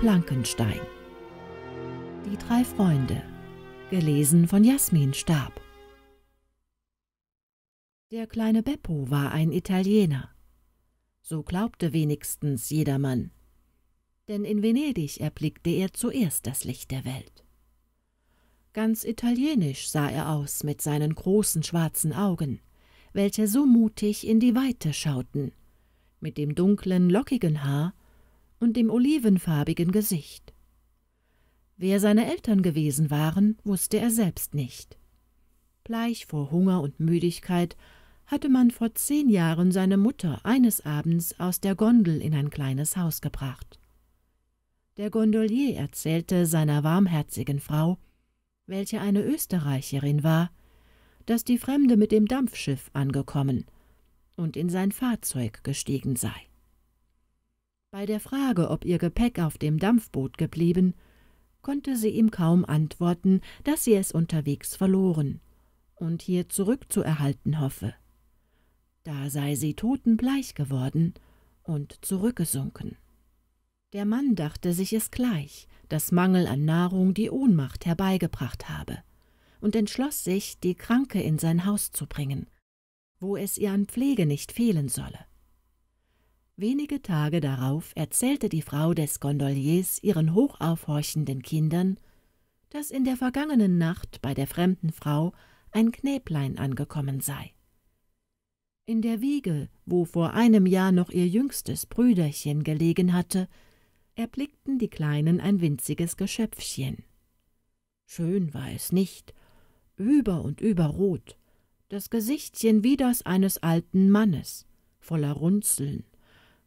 Plankenstein. Die drei Freunde. Gelesen von Jasmin Stab. Der kleine Beppo war ein Italiener. So glaubte wenigstens jedermann. Denn in Venedig erblickte er zuerst das Licht der Welt. Ganz italienisch sah er aus mit seinen großen schwarzen Augen, welche so mutig in die Weite schauten, mit dem dunklen, lockigen Haar und dem olivenfarbigen Gesicht. Wer seine Eltern gewesen waren, wusste er selbst nicht. Bleich vor Hunger und Müdigkeit hatte man vor zehn Jahren seine Mutter eines Abends aus der Gondel in ein kleines Haus gebracht. Der Gondolier erzählte seiner warmherzigen Frau, welche eine Österreicherin war, dass die Fremde mit dem Dampfschiff angekommen und in sein Fahrzeug gestiegen sei. Bei der Frage, ob ihr Gepäck auf dem Dampfboot geblieben, konnte sie ihm kaum antworten, dass sie es unterwegs verloren und hier zurückzuerhalten hoffe. Da sei sie totenbleich geworden und zurückgesunken. Der Mann dachte sich es gleich, dass Mangel an Nahrung die Ohnmacht herbeigebracht habe, und entschloss sich, die Kranke in sein Haus zu bringen, wo es ihr an Pflege nicht fehlen solle. Wenige Tage darauf erzählte die Frau des Gondoliers ihren hochaufhorchenden Kindern, dass in der vergangenen Nacht bei der fremden Frau ein Knäblein angekommen sei. In der Wiege, wo vor einem Jahr noch ihr jüngstes Brüderchen gelegen hatte, erblickten die Kleinen ein winziges Geschöpfchen. Schön war es nicht, über und über rot, das Gesichtchen wie das eines alten Mannes, voller Runzeln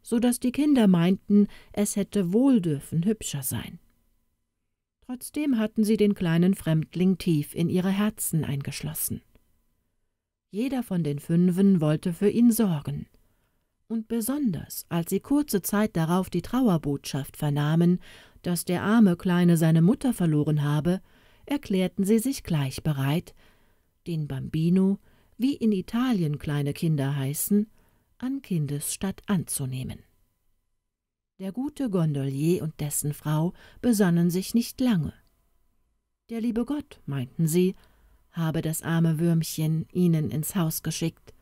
so daß die Kinder meinten, es hätte wohl dürfen hübscher sein. Trotzdem hatten sie den kleinen Fremdling tief in ihre Herzen eingeschlossen. Jeder von den Fünfen wollte für ihn sorgen. Und besonders, als sie kurze Zeit darauf die Trauerbotschaft vernahmen, dass der arme Kleine seine Mutter verloren habe, erklärten sie sich gleich bereit, den Bambino, wie in Italien kleine Kinder heißen, an Kindesstatt anzunehmen. Der gute Gondolier und dessen Frau besannen sich nicht lange. Der liebe Gott, meinten sie, habe das arme Würmchen ihnen ins Haus geschickt,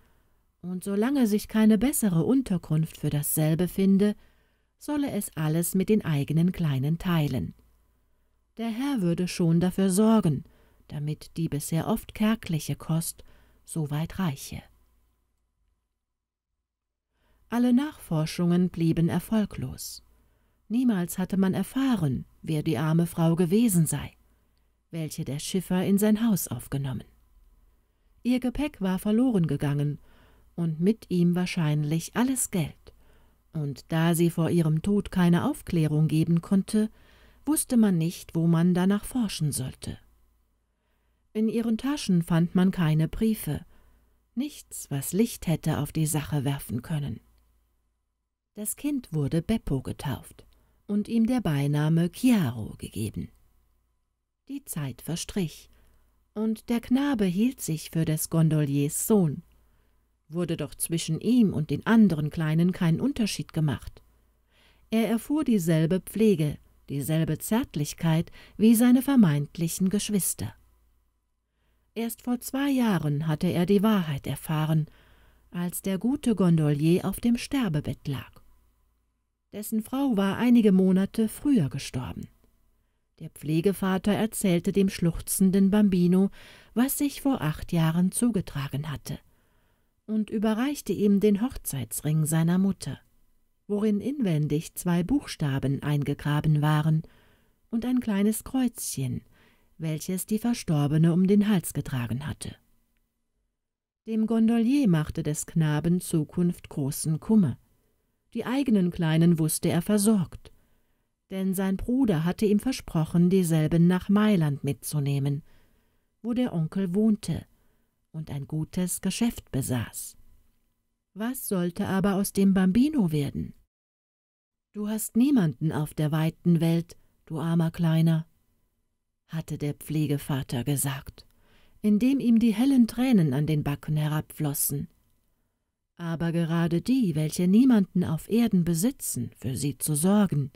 und solange sich keine bessere Unterkunft für dasselbe finde, solle es alles mit den eigenen Kleinen teilen. Der Herr würde schon dafür sorgen, damit die bisher oft kärgliche Kost so weit reiche. Alle Nachforschungen blieben erfolglos. Niemals hatte man erfahren, wer die arme Frau gewesen sei, welche der Schiffer in sein Haus aufgenommen. Ihr Gepäck war verloren gegangen und mit ihm wahrscheinlich alles Geld. Und da sie vor ihrem Tod keine Aufklärung geben konnte, wusste man nicht, wo man danach forschen sollte. In ihren Taschen fand man keine Briefe, nichts, was Licht hätte auf die Sache werfen können. Das Kind wurde Beppo getauft und ihm der Beiname Chiaro gegeben. Die Zeit verstrich, und der Knabe hielt sich für des Gondoliers Sohn. Wurde doch zwischen ihm und den anderen Kleinen kein Unterschied gemacht. Er erfuhr dieselbe Pflege, dieselbe Zärtlichkeit wie seine vermeintlichen Geschwister. Erst vor zwei Jahren hatte er die Wahrheit erfahren, als der gute Gondolier auf dem Sterbebett lag. Dessen Frau war einige Monate früher gestorben. Der Pflegevater erzählte dem schluchzenden Bambino, was sich vor acht Jahren zugetragen hatte, und überreichte ihm den Hochzeitsring seiner Mutter, worin inwendig zwei Buchstaben eingegraben waren und ein kleines Kreuzchen, welches die Verstorbene um den Hals getragen hatte. Dem Gondolier machte des Knaben Zukunft großen Kummer. Die eigenen Kleinen wusste er versorgt, denn sein Bruder hatte ihm versprochen, dieselben nach Mailand mitzunehmen, wo der Onkel wohnte und ein gutes Geschäft besaß. Was sollte aber aus dem Bambino werden? Du hast niemanden auf der weiten Welt, du armer Kleiner, hatte der Pflegevater gesagt, indem ihm die hellen Tränen an den Backen herabflossen aber gerade die, welche niemanden auf Erden besitzen, für sie zu sorgen,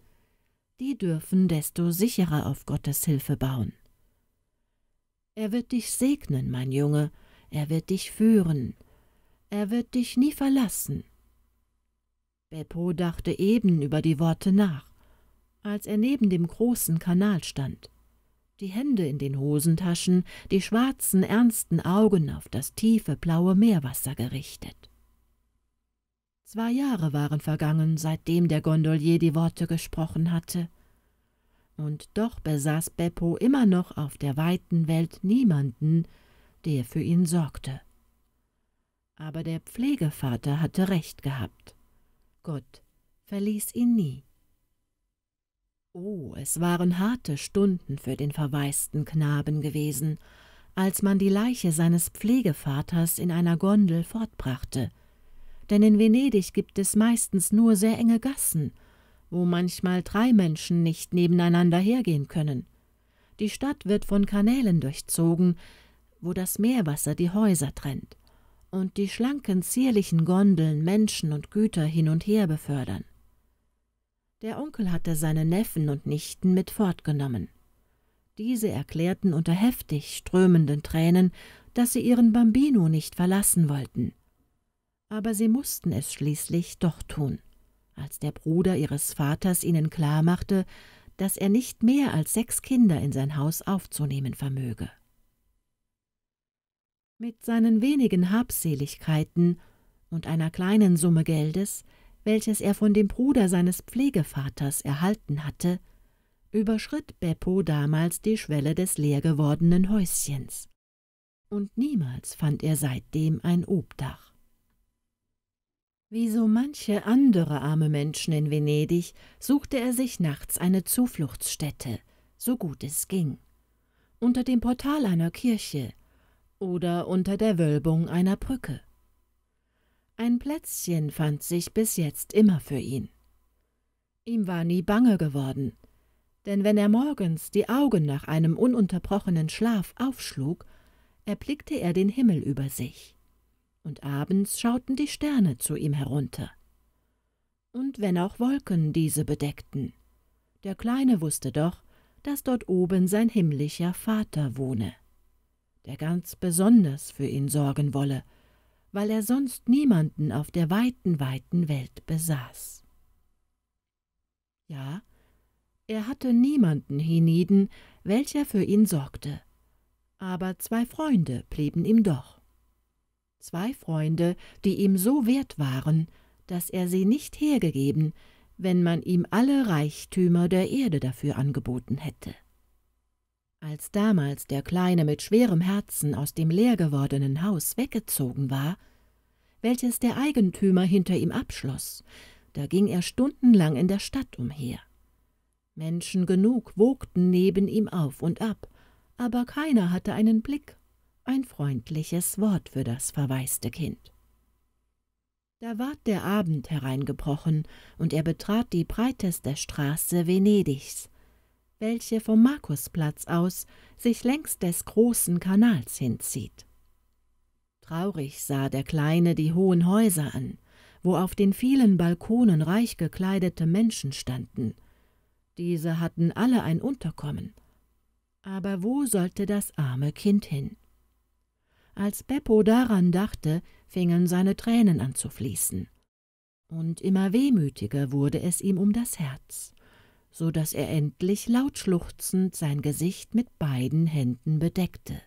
die dürfen desto sicherer auf Gottes Hilfe bauen. Er wird dich segnen, mein Junge, er wird dich führen, er wird dich nie verlassen. Beppo dachte eben über die Worte nach, als er neben dem großen Kanal stand, die Hände in den Hosentaschen, die schwarzen, ernsten Augen auf das tiefe, blaue Meerwasser gerichtet. Zwei Jahre waren vergangen, seitdem der Gondolier die Worte gesprochen hatte. Und doch besaß Beppo immer noch auf der weiten Welt niemanden, der für ihn sorgte. Aber der Pflegevater hatte recht gehabt. Gott verließ ihn nie. Oh, es waren harte Stunden für den verwaisten Knaben gewesen, als man die Leiche seines Pflegevaters in einer Gondel fortbrachte – denn in Venedig gibt es meistens nur sehr enge Gassen, wo manchmal drei Menschen nicht nebeneinander hergehen können. Die Stadt wird von Kanälen durchzogen, wo das Meerwasser die Häuser trennt und die schlanken, zierlichen Gondeln Menschen und Güter hin und her befördern. Der Onkel hatte seine Neffen und Nichten mit fortgenommen. Diese erklärten unter heftig strömenden Tränen, dass sie ihren Bambino nicht verlassen wollten – aber sie mussten es schließlich doch tun, als der Bruder ihres Vaters ihnen klarmachte, dass er nicht mehr als sechs Kinder in sein Haus aufzunehmen vermöge. Mit seinen wenigen Habseligkeiten und einer kleinen Summe Geldes, welches er von dem Bruder seines Pflegevaters erhalten hatte, überschritt Beppo damals die Schwelle des leer gewordenen Häuschens. Und niemals fand er seitdem ein Obdach. Wie so manche andere arme Menschen in Venedig suchte er sich nachts eine Zufluchtsstätte, so gut es ging. Unter dem Portal einer Kirche oder unter der Wölbung einer Brücke. Ein Plätzchen fand sich bis jetzt immer für ihn. Ihm war nie bange geworden, denn wenn er morgens die Augen nach einem ununterbrochenen Schlaf aufschlug, erblickte er den Himmel über sich und abends schauten die Sterne zu ihm herunter. Und wenn auch Wolken diese bedeckten, der Kleine wusste doch, dass dort oben sein himmlischer Vater wohne, der ganz besonders für ihn sorgen wolle, weil er sonst niemanden auf der weiten, weiten Welt besaß. Ja, er hatte niemanden hienieden, welcher für ihn sorgte, aber zwei Freunde blieben ihm doch zwei Freunde, die ihm so wert waren, dass er sie nicht hergegeben, wenn man ihm alle Reichtümer der Erde dafür angeboten hätte. Als damals der Kleine mit schwerem Herzen aus dem leer gewordenen Haus weggezogen war, welches der Eigentümer hinter ihm abschloss, da ging er stundenlang in der Stadt umher. Menschen genug wogten neben ihm auf und ab, aber keiner hatte einen Blick ein freundliches Wort für das verwaiste Kind. Da ward der Abend hereingebrochen, und er betrat die breiteste Straße Venedigs, welche vom Markusplatz aus sich längs des großen Kanals hinzieht. Traurig sah der Kleine die hohen Häuser an, wo auf den vielen Balkonen reich gekleidete Menschen standen. Diese hatten alle ein Unterkommen. Aber wo sollte das arme Kind hin? Als Beppo daran dachte, fingen seine Tränen an zu fließen. Und immer wehmütiger wurde es ihm um das Herz, so daß er endlich laut schluchzend sein Gesicht mit beiden Händen bedeckte.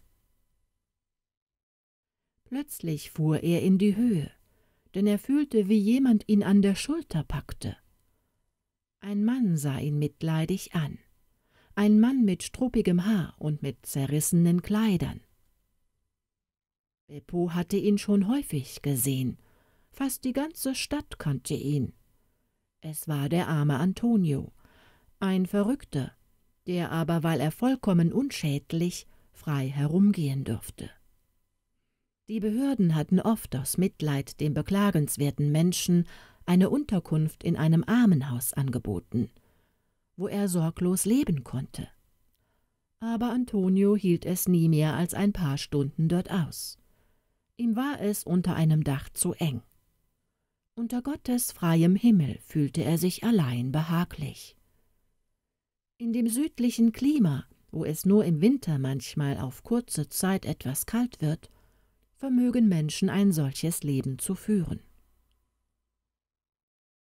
Plötzlich fuhr er in die Höhe, denn er fühlte, wie jemand ihn an der Schulter packte. Ein Mann sah ihn mitleidig an, ein Mann mit struppigem Haar und mit zerrissenen Kleidern. Beppo hatte ihn schon häufig gesehen. Fast die ganze Stadt kannte ihn. Es war der arme Antonio, ein Verrückter, der aber, weil er vollkommen unschädlich, frei herumgehen durfte. Die Behörden hatten oft aus Mitleid dem beklagenswerten Menschen eine Unterkunft in einem Armenhaus angeboten, wo er sorglos leben konnte. Aber Antonio hielt es nie mehr als ein paar Stunden dort aus. Ihm war es unter einem Dach zu eng. Unter Gottes freiem Himmel fühlte er sich allein behaglich. In dem südlichen Klima, wo es nur im Winter manchmal auf kurze Zeit etwas kalt wird, vermögen Menschen ein solches Leben zu führen.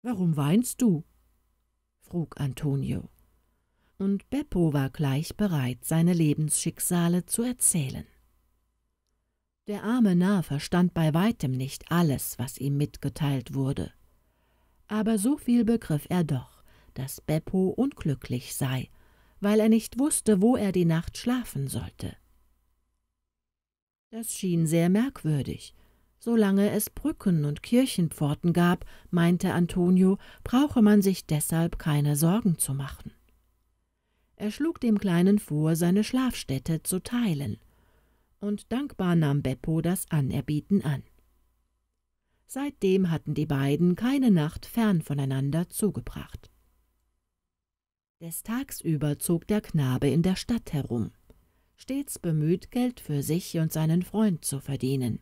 Warum weinst du? frug Antonio. Und Beppo war gleich bereit, seine Lebensschicksale zu erzählen. Der arme Narr verstand bei weitem nicht alles, was ihm mitgeteilt wurde. Aber so viel begriff er doch, dass Beppo unglücklich sei, weil er nicht wusste, wo er die Nacht schlafen sollte. Das schien sehr merkwürdig. Solange es Brücken und Kirchenpforten gab, meinte Antonio, brauche man sich deshalb keine Sorgen zu machen. Er schlug dem Kleinen vor, seine Schlafstätte zu teilen – und dankbar nahm Beppo das Anerbieten an. Seitdem hatten die beiden keine Nacht fern voneinander zugebracht. Des Tags über zog der Knabe in der Stadt herum, stets bemüht, Geld für sich und seinen Freund zu verdienen,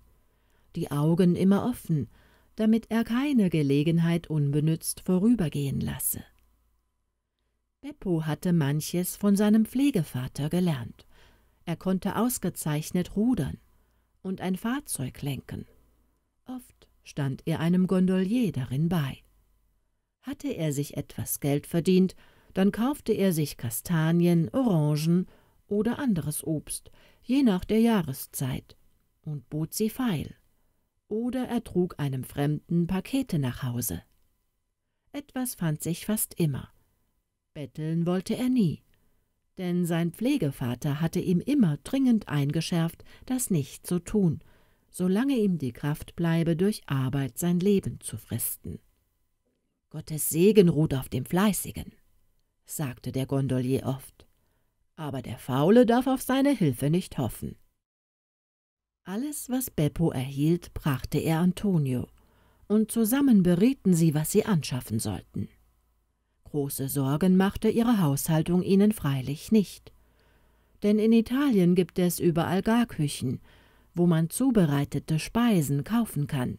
die Augen immer offen, damit er keine Gelegenheit unbenützt vorübergehen lasse. Beppo hatte manches von seinem Pflegevater gelernt er konnte ausgezeichnet rudern und ein Fahrzeug lenken. Oft stand er einem Gondolier darin bei. Hatte er sich etwas Geld verdient, dann kaufte er sich Kastanien, Orangen oder anderes Obst, je nach der Jahreszeit, und bot sie feil. Oder er trug einem Fremden Pakete nach Hause. Etwas fand sich fast immer. Betteln wollte er nie denn sein Pflegevater hatte ihm immer dringend eingeschärft, das nicht zu tun, solange ihm die Kraft bleibe, durch Arbeit sein Leben zu fristen. Gottes Segen ruht auf dem Fleißigen, sagte der Gondolier oft, aber der Faule darf auf seine Hilfe nicht hoffen. Alles, was Beppo erhielt, brachte er Antonio, und zusammen berieten sie, was sie anschaffen sollten. Große Sorgen machte ihre Haushaltung ihnen freilich nicht. Denn in Italien gibt es überall Garküchen, wo man zubereitete Speisen kaufen kann.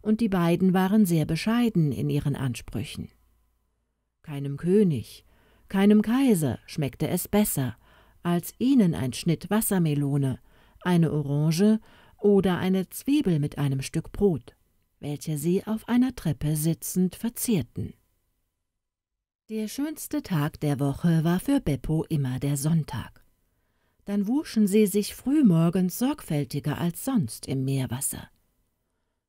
Und die beiden waren sehr bescheiden in ihren Ansprüchen. Keinem König, keinem Kaiser schmeckte es besser, als ihnen ein Schnitt Wassermelone, eine Orange oder eine Zwiebel mit einem Stück Brot, welche sie auf einer Treppe sitzend verzierten. Der schönste Tag der Woche war für Beppo immer der Sonntag. Dann wuschen sie sich frühmorgens sorgfältiger als sonst im Meerwasser.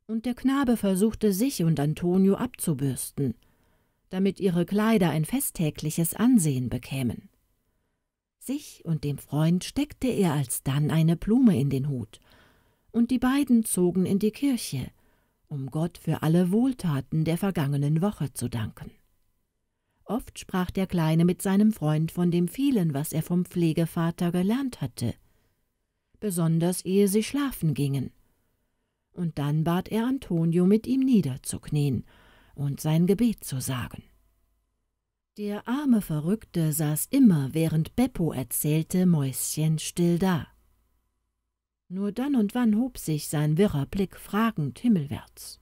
Und der Knabe versuchte sich und Antonio abzubürsten, damit ihre Kleider ein festtägliches Ansehen bekämen. Sich und dem Freund steckte er alsdann eine Blume in den Hut, und die beiden zogen in die Kirche, um Gott für alle Wohltaten der vergangenen Woche zu danken. Oft sprach der Kleine mit seinem Freund von dem vielen, was er vom Pflegevater gelernt hatte, besonders ehe sie schlafen gingen. Und dann bat er Antonio, mit ihm niederzuknien und sein Gebet zu sagen. Der arme Verrückte saß immer, während Beppo erzählte, mäuschenstill da. Nur dann und wann hob sich sein wirrer Blick fragend himmelwärts.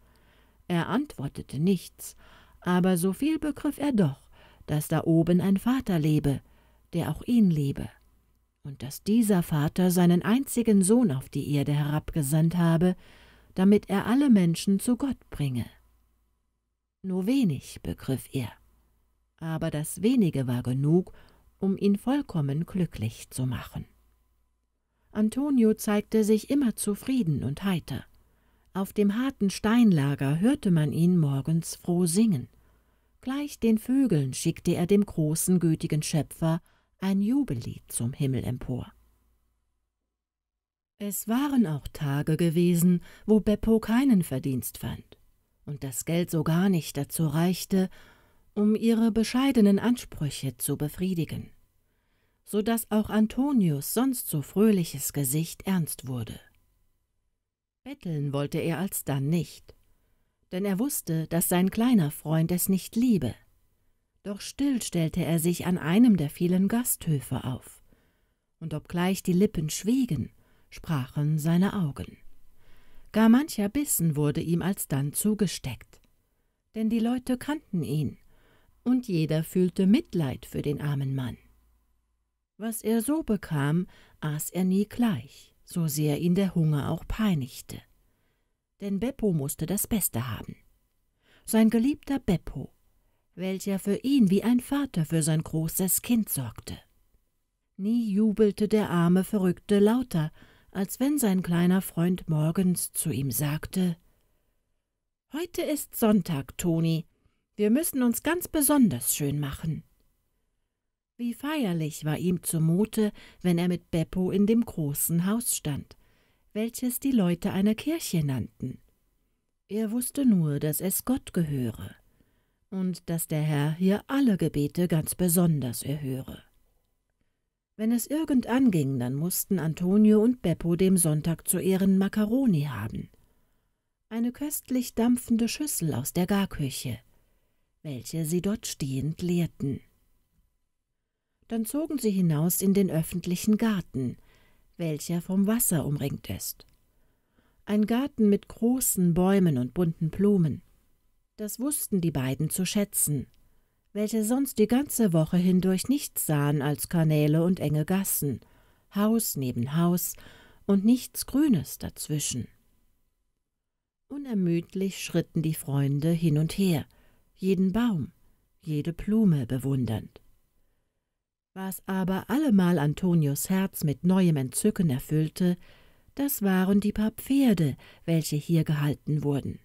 Er antwortete nichts, aber so viel begriff er doch dass da oben ein Vater lebe, der auch ihn liebe, und dass dieser Vater seinen einzigen Sohn auf die Erde herabgesandt habe, damit er alle Menschen zu Gott bringe. Nur wenig begriff er, aber das wenige war genug, um ihn vollkommen glücklich zu machen. Antonio zeigte sich immer zufrieden und heiter. Auf dem harten Steinlager hörte man ihn morgens froh singen. Gleich den Vögeln schickte er dem großen, gütigen Schöpfer ein Jubellied zum Himmel empor. Es waren auch Tage gewesen, wo Beppo keinen Verdienst fand und das Geld so gar nicht dazu reichte, um ihre bescheidenen Ansprüche zu befriedigen, so daß auch Antonius sonst so fröhliches Gesicht ernst wurde. Betteln wollte er alsdann nicht, denn er wusste, dass sein kleiner Freund es nicht liebe. Doch still stellte er sich an einem der vielen Gasthöfe auf, und obgleich die Lippen schwiegen, sprachen seine Augen. Gar mancher Bissen wurde ihm alsdann zugesteckt, denn die Leute kannten ihn, und jeder fühlte Mitleid für den armen Mann. Was er so bekam, aß er nie gleich, so sehr ihn der Hunger auch peinigte denn Beppo musste das Beste haben. Sein geliebter Beppo, welcher für ihn wie ein Vater für sein großes Kind sorgte. Nie jubelte der arme Verrückte lauter, als wenn sein kleiner Freund morgens zu ihm sagte Heute ist Sonntag, Toni, wir müssen uns ganz besonders schön machen. Wie feierlich war ihm zumute, wenn er mit Beppo in dem großen Haus stand welches die Leute eine Kirche nannten. Er wusste nur, dass es Gott gehöre und dass der Herr hier alle Gebete ganz besonders erhöre. Wenn es irgend anging, dann mussten Antonio und Beppo dem Sonntag zu Ehren Makaroni haben. Eine köstlich dampfende Schüssel aus der Garküche, welche sie dort stehend leerten. Dann zogen sie hinaus in den öffentlichen Garten, welcher vom Wasser umringt ist. Ein Garten mit großen Bäumen und bunten Blumen. Das wussten die beiden zu schätzen, welche sonst die ganze Woche hindurch nichts sahen als Kanäle und enge Gassen, Haus neben Haus und nichts Grünes dazwischen. Unermüdlich schritten die Freunde hin und her, jeden Baum, jede Blume bewundernd. Was aber allemal Antonios Herz mit neuem Entzücken erfüllte, das waren die paar Pferde, welche hier gehalten wurden.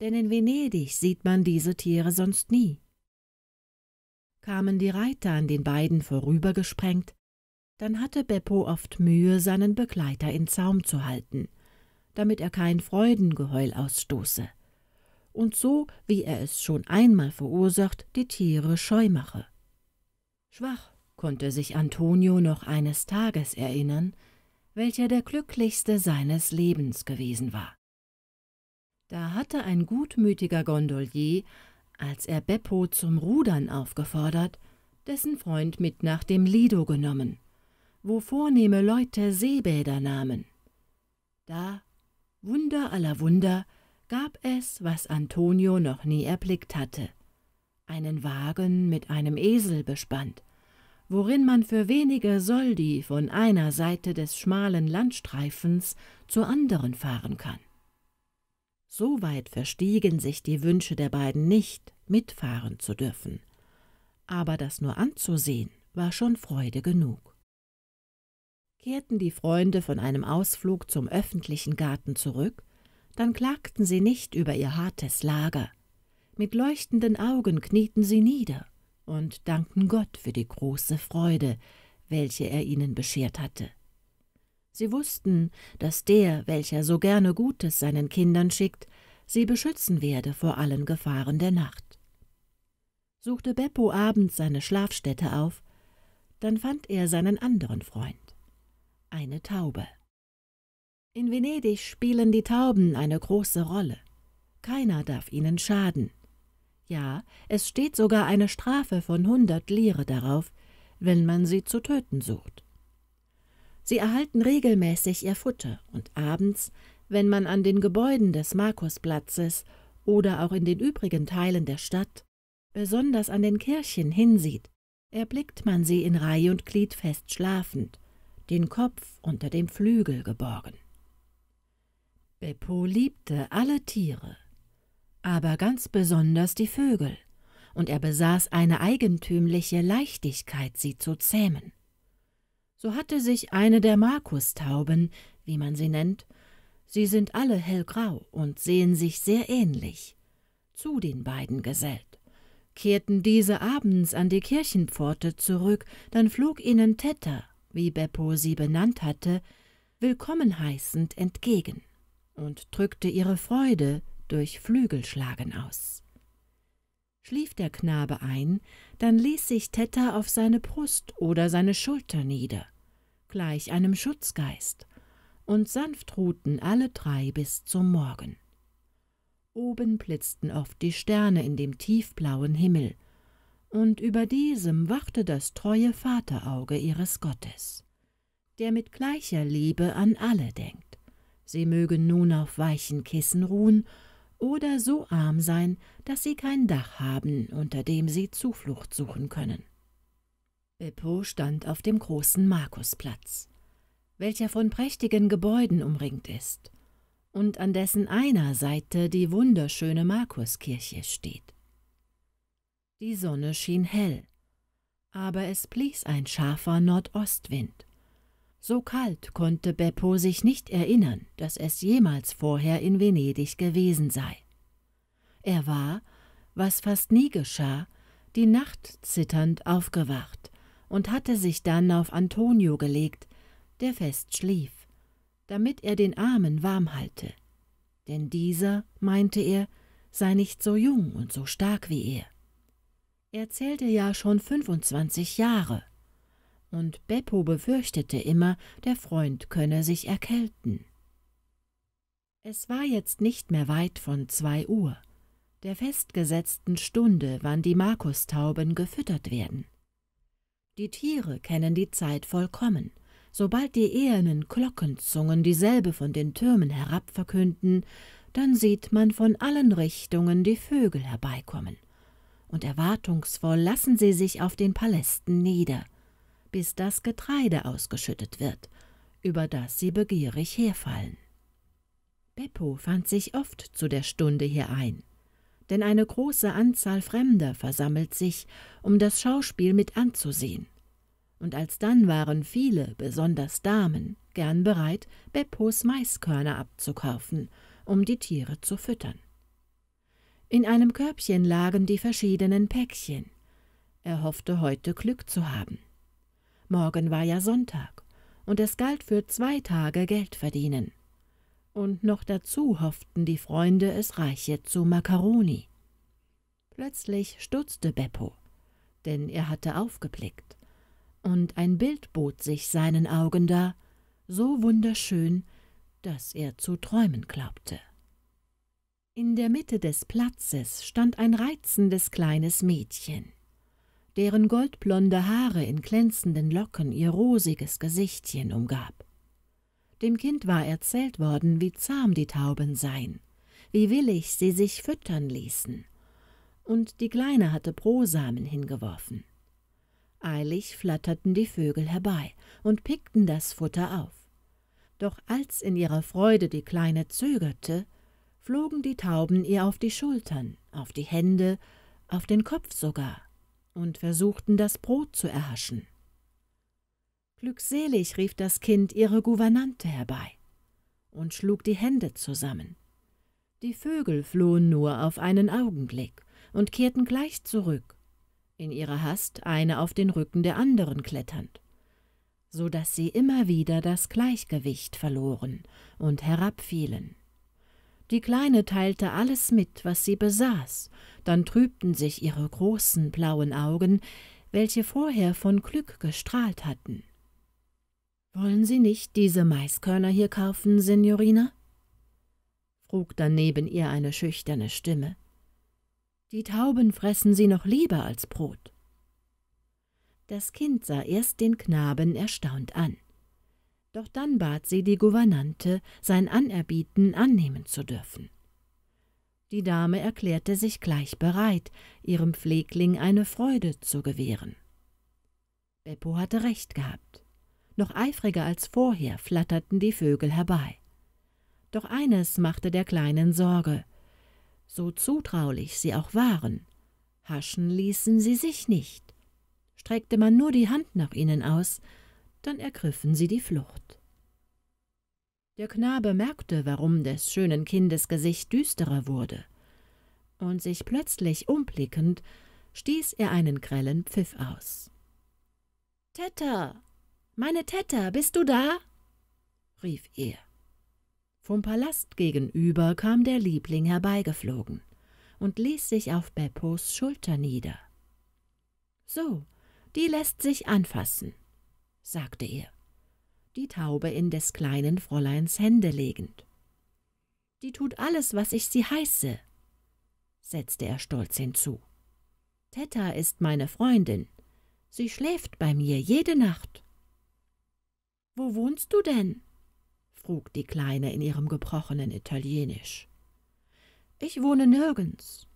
Denn in Venedig sieht man diese Tiere sonst nie. Kamen die Reiter an den beiden vorübergesprengt, dann hatte Beppo oft Mühe, seinen Begleiter in Zaum zu halten, damit er kein Freudengeheul ausstoße und so, wie er es schon einmal verursacht, die Tiere scheu mache. Schwach konnte sich Antonio noch eines Tages erinnern, welcher der glücklichste seines Lebens gewesen war. Da hatte ein gutmütiger Gondolier, als er Beppo zum Rudern aufgefordert, dessen Freund mit nach dem Lido genommen, wo vornehme Leute Seebäder nahmen. Da, Wunder aller Wunder, gab es, was Antonio noch nie erblickt hatte – einen Wagen mit einem Esel bespannt, worin man für wenige Soldi von einer Seite des schmalen Landstreifens zur anderen fahren kann. So weit verstiegen sich die Wünsche der beiden nicht, mitfahren zu dürfen, aber das nur anzusehen war schon Freude genug. Kehrten die Freunde von einem Ausflug zum öffentlichen Garten zurück, dann klagten sie nicht über ihr hartes Lager, mit leuchtenden Augen knieten sie nieder und dankten Gott für die große Freude, welche er ihnen beschert hatte. Sie wussten, dass der, welcher so gerne Gutes seinen Kindern schickt, sie beschützen werde vor allen Gefahren der Nacht. Suchte Beppo abends seine Schlafstätte auf, dann fand er seinen anderen Freund, eine Taube. In Venedig spielen die Tauben eine große Rolle. Keiner darf ihnen schaden, ja, es steht sogar eine Strafe von hundert Lire darauf, wenn man sie zu töten sucht. Sie erhalten regelmäßig ihr Futter und abends, wenn man an den Gebäuden des Markusplatzes oder auch in den übrigen Teilen der Stadt, besonders an den Kirchen hinsieht, erblickt man sie in Reihe und Glied fest schlafend, den Kopf unter dem Flügel geborgen. Beppo liebte alle Tiere, aber ganz besonders die Vögel, und er besaß eine eigentümliche Leichtigkeit, sie zu zähmen. So hatte sich eine der Markustauben, wie man sie nennt, sie sind alle hellgrau und sehen sich sehr ähnlich, zu den beiden gesellt. Kehrten diese abends an die Kirchenpforte zurück, dann flog ihnen Tetter, wie Beppo sie benannt hatte, willkommen heißend entgegen und drückte ihre Freude, durch Flügelschlagen aus. Schlief der Knabe ein, dann ließ sich Tetter auf seine Brust oder seine Schulter nieder, gleich einem Schutzgeist, und sanft ruhten alle drei bis zum Morgen. Oben blitzten oft die Sterne in dem tiefblauen Himmel, und über diesem wachte das treue Vaterauge ihres Gottes, der mit gleicher Liebe an alle denkt. Sie mögen nun auf weichen Kissen ruhen oder so arm sein, dass sie kein Dach haben, unter dem sie Zuflucht suchen können. Beppo stand auf dem großen Markusplatz, welcher von prächtigen Gebäuden umringt ist und an dessen einer Seite die wunderschöne Markuskirche steht. Die Sonne schien hell, aber es blies ein scharfer Nordostwind. So kalt konnte Beppo sich nicht erinnern, dass es jemals vorher in Venedig gewesen sei. Er war, was fast nie geschah, die Nacht zitternd aufgewacht und hatte sich dann auf Antonio gelegt, der fest schlief, damit er den Armen warm halte. Denn dieser, meinte er, sei nicht so jung und so stark wie er. Er zählte ja schon 25 Jahre und Beppo befürchtete immer, der Freund könne sich erkälten. Es war jetzt nicht mehr weit von zwei Uhr, der festgesetzten Stunde, wann die Markustauben gefüttert werden. Die Tiere kennen die Zeit vollkommen. Sobald die ehernen Glockenzungen dieselbe von den Türmen herab verkünden, dann sieht man von allen Richtungen die Vögel herbeikommen. Und erwartungsvoll lassen sie sich auf den Palästen nieder bis das Getreide ausgeschüttet wird, über das sie begierig herfallen. Beppo fand sich oft zu der Stunde hier ein, denn eine große Anzahl Fremder versammelt sich, um das Schauspiel mit anzusehen. Und alsdann waren viele, besonders Damen, gern bereit, Beppos Maiskörner abzukaufen, um die Tiere zu füttern. In einem Körbchen lagen die verschiedenen Päckchen. Er hoffte, heute Glück zu haben. Morgen war ja Sonntag, und es galt für zwei Tage Geld verdienen. Und noch dazu hofften die Freunde, es reiche zu Macaroni. Plötzlich stutzte Beppo, denn er hatte aufgeblickt, und ein Bild bot sich seinen Augen da, so wunderschön, dass er zu träumen glaubte. In der Mitte des Platzes stand ein reizendes kleines Mädchen, deren goldblonde Haare in glänzenden Locken ihr rosiges Gesichtchen umgab. Dem Kind war erzählt worden, wie zahm die Tauben seien, wie willig sie sich füttern ließen, und die Kleine hatte Brosamen hingeworfen. Eilig flatterten die Vögel herbei und pickten das Futter auf. Doch als in ihrer Freude die Kleine zögerte, flogen die Tauben ihr auf die Schultern, auf die Hände, auf den Kopf sogar – und versuchten, das Brot zu erhaschen. Glückselig rief das Kind ihre Gouvernante herbei und schlug die Hände zusammen. Die Vögel flohen nur auf einen Augenblick und kehrten gleich zurück, in ihrer Hast eine auf den Rücken der anderen kletternd, so daß sie immer wieder das Gleichgewicht verloren und herabfielen. Die Kleine teilte alles mit, was sie besaß, dann trübten sich ihre großen blauen Augen, welche vorher von Glück gestrahlt hatten. »Wollen Sie nicht diese Maiskörner hier kaufen, Signorina?« frug dann neben ihr eine schüchterne Stimme. »Die Tauben fressen sie noch lieber als Brot.« Das Kind sah erst den Knaben erstaunt an. Doch dann bat sie die Gouvernante, sein Anerbieten annehmen zu dürfen. Die Dame erklärte sich gleich bereit, ihrem Pflegling eine Freude zu gewähren. Beppo hatte recht gehabt. Noch eifriger als vorher flatterten die Vögel herbei. Doch eines machte der Kleinen Sorge. So zutraulich sie auch waren, haschen ließen sie sich nicht. Streckte man nur die Hand nach ihnen aus, dann ergriffen sie die Flucht. Der Knabe merkte, warum des schönen Kindes Gesicht düsterer wurde, und sich plötzlich umblickend, stieß er einen grellen Pfiff aus. Tetta, meine Tetta, bist du da? rief er. Vom Palast gegenüber kam der Liebling herbeigeflogen und ließ sich auf Beppos Schulter nieder. So, die lässt sich anfassen sagte er, die Taube in des kleinen Fräuleins Hände legend. Die tut alles, was ich sie heiße, setzte er stolz hinzu. Tetta ist meine Freundin. Sie schläft bei mir jede Nacht. Wo wohnst du denn? frug die Kleine in ihrem gebrochenen Italienisch. Ich wohne nirgends.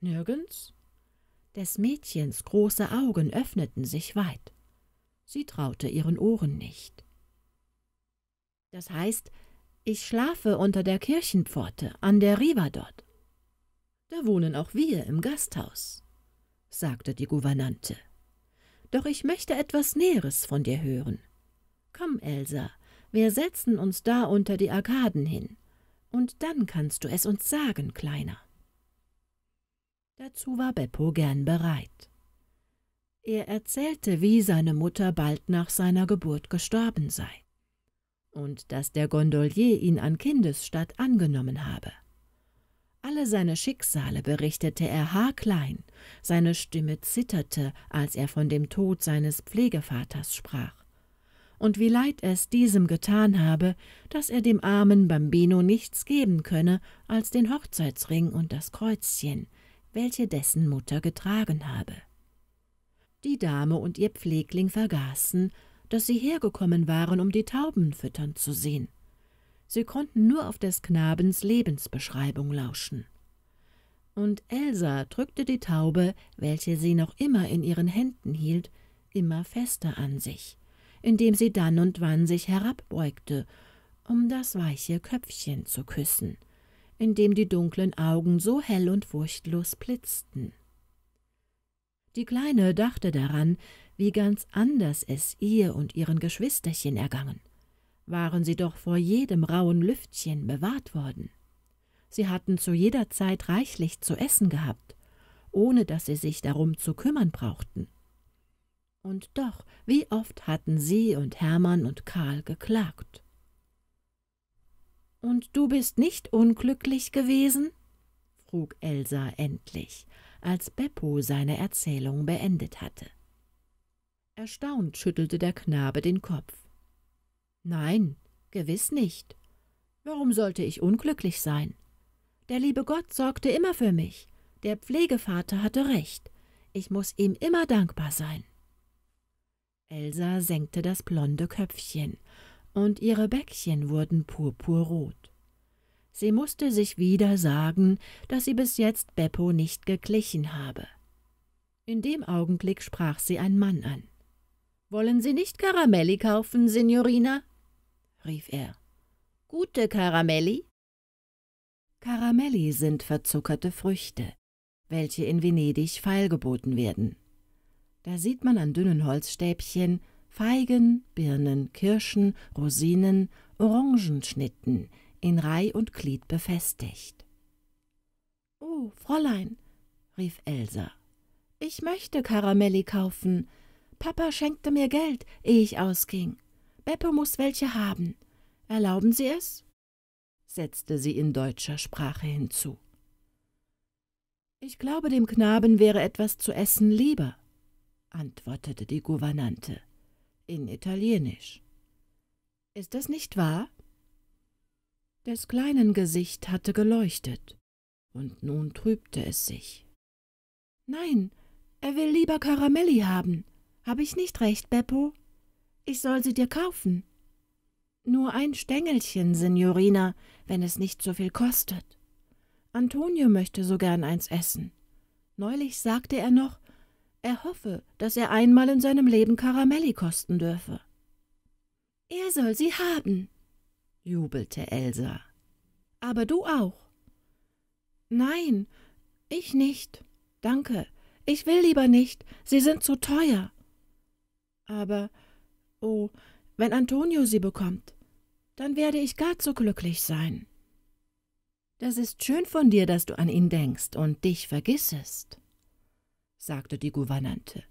Nirgends? Des Mädchens große Augen öffneten sich weit. Sie traute ihren Ohren nicht. Das heißt, ich schlafe unter der Kirchenpforte an der Riva dort. Da wohnen auch wir im Gasthaus, sagte die Gouvernante. Doch ich möchte etwas Näheres von dir hören. Komm, Elsa, wir setzen uns da unter die Arkaden hin, und dann kannst du es uns sagen, Kleiner. Dazu war Beppo gern bereit. Er erzählte, wie seine Mutter bald nach seiner Geburt gestorben sei und dass der Gondolier ihn an Kindesstatt angenommen habe. Alle seine Schicksale berichtete er haarklein, seine Stimme zitterte, als er von dem Tod seines Pflegevaters sprach, und wie leid es diesem getan habe, dass er dem armen Bambino nichts geben könne als den Hochzeitsring und das Kreuzchen, welche dessen Mutter getragen habe. Die Dame und ihr Pflegling vergaßen, dass sie hergekommen waren, um die Tauben füttern zu sehen. Sie konnten nur auf des Knabens Lebensbeschreibung lauschen. Und Elsa drückte die Taube, welche sie noch immer in ihren Händen hielt, immer fester an sich, indem sie dann und wann sich herabbeugte, um das weiche Köpfchen zu küssen, in dem die dunklen Augen so hell und furchtlos blitzten. Die Kleine dachte daran, wie ganz anders es ihr und ihren Geschwisterchen ergangen. Waren sie doch vor jedem rauen Lüftchen bewahrt worden. Sie hatten zu jeder Zeit reichlich zu essen gehabt, ohne dass sie sich darum zu kümmern brauchten. Und doch, wie oft hatten sie und Hermann und Karl geklagt. Und du bist nicht unglücklich gewesen? frug Elsa endlich, als Beppo seine Erzählung beendet hatte. Erstaunt schüttelte der Knabe den Kopf. »Nein, gewiss nicht. Warum sollte ich unglücklich sein? Der liebe Gott sorgte immer für mich. Der Pflegevater hatte recht. Ich muss ihm immer dankbar sein.« Elsa senkte das blonde Köpfchen, und ihre Bäckchen wurden purpurrot. Sie musste sich wieder sagen, dass sie bis jetzt Beppo nicht geglichen habe. In dem Augenblick sprach sie ein Mann an. »Wollen Sie nicht Karamelli kaufen, Signorina?« rief er. »Gute Karamelli?« Karamelli sind verzuckerte Früchte, welche in Venedig feilgeboten werden. Da sieht man an dünnen Holzstäbchen Feigen, Birnen, Kirschen, Rosinen, Orangenschnitten – in Reih und Glied befestigt. Oh, Fräulein, rief Elsa, ich möchte Karamelli kaufen. Papa schenkte mir Geld, ehe ich ausging. Beppe muß welche haben. Erlauben Sie es? setzte sie in deutscher Sprache hinzu. Ich glaube, dem Knaben wäre etwas zu essen lieber, antwortete die Gouvernante in Italienisch. Ist das nicht wahr? Des kleinen Gesicht hatte geleuchtet, und nun trübte es sich. »Nein, er will lieber Karamelli haben. Habe ich nicht recht, Beppo? Ich soll sie dir kaufen.« »Nur ein Stängelchen, Signorina, wenn es nicht so viel kostet. Antonio möchte so gern eins essen. Neulich sagte er noch, er hoffe, dass er einmal in seinem Leben Karamelli kosten dürfe.« »Er soll sie haben«, jubelte Elsa. Aber du auch. Nein, ich nicht. Danke. Ich will lieber nicht. Sie sind zu teuer. Aber, oh, wenn Antonio sie bekommt, dann werde ich gar zu glücklich sein. Das ist schön von dir, dass du an ihn denkst und dich vergissest, sagte die Gouvernante,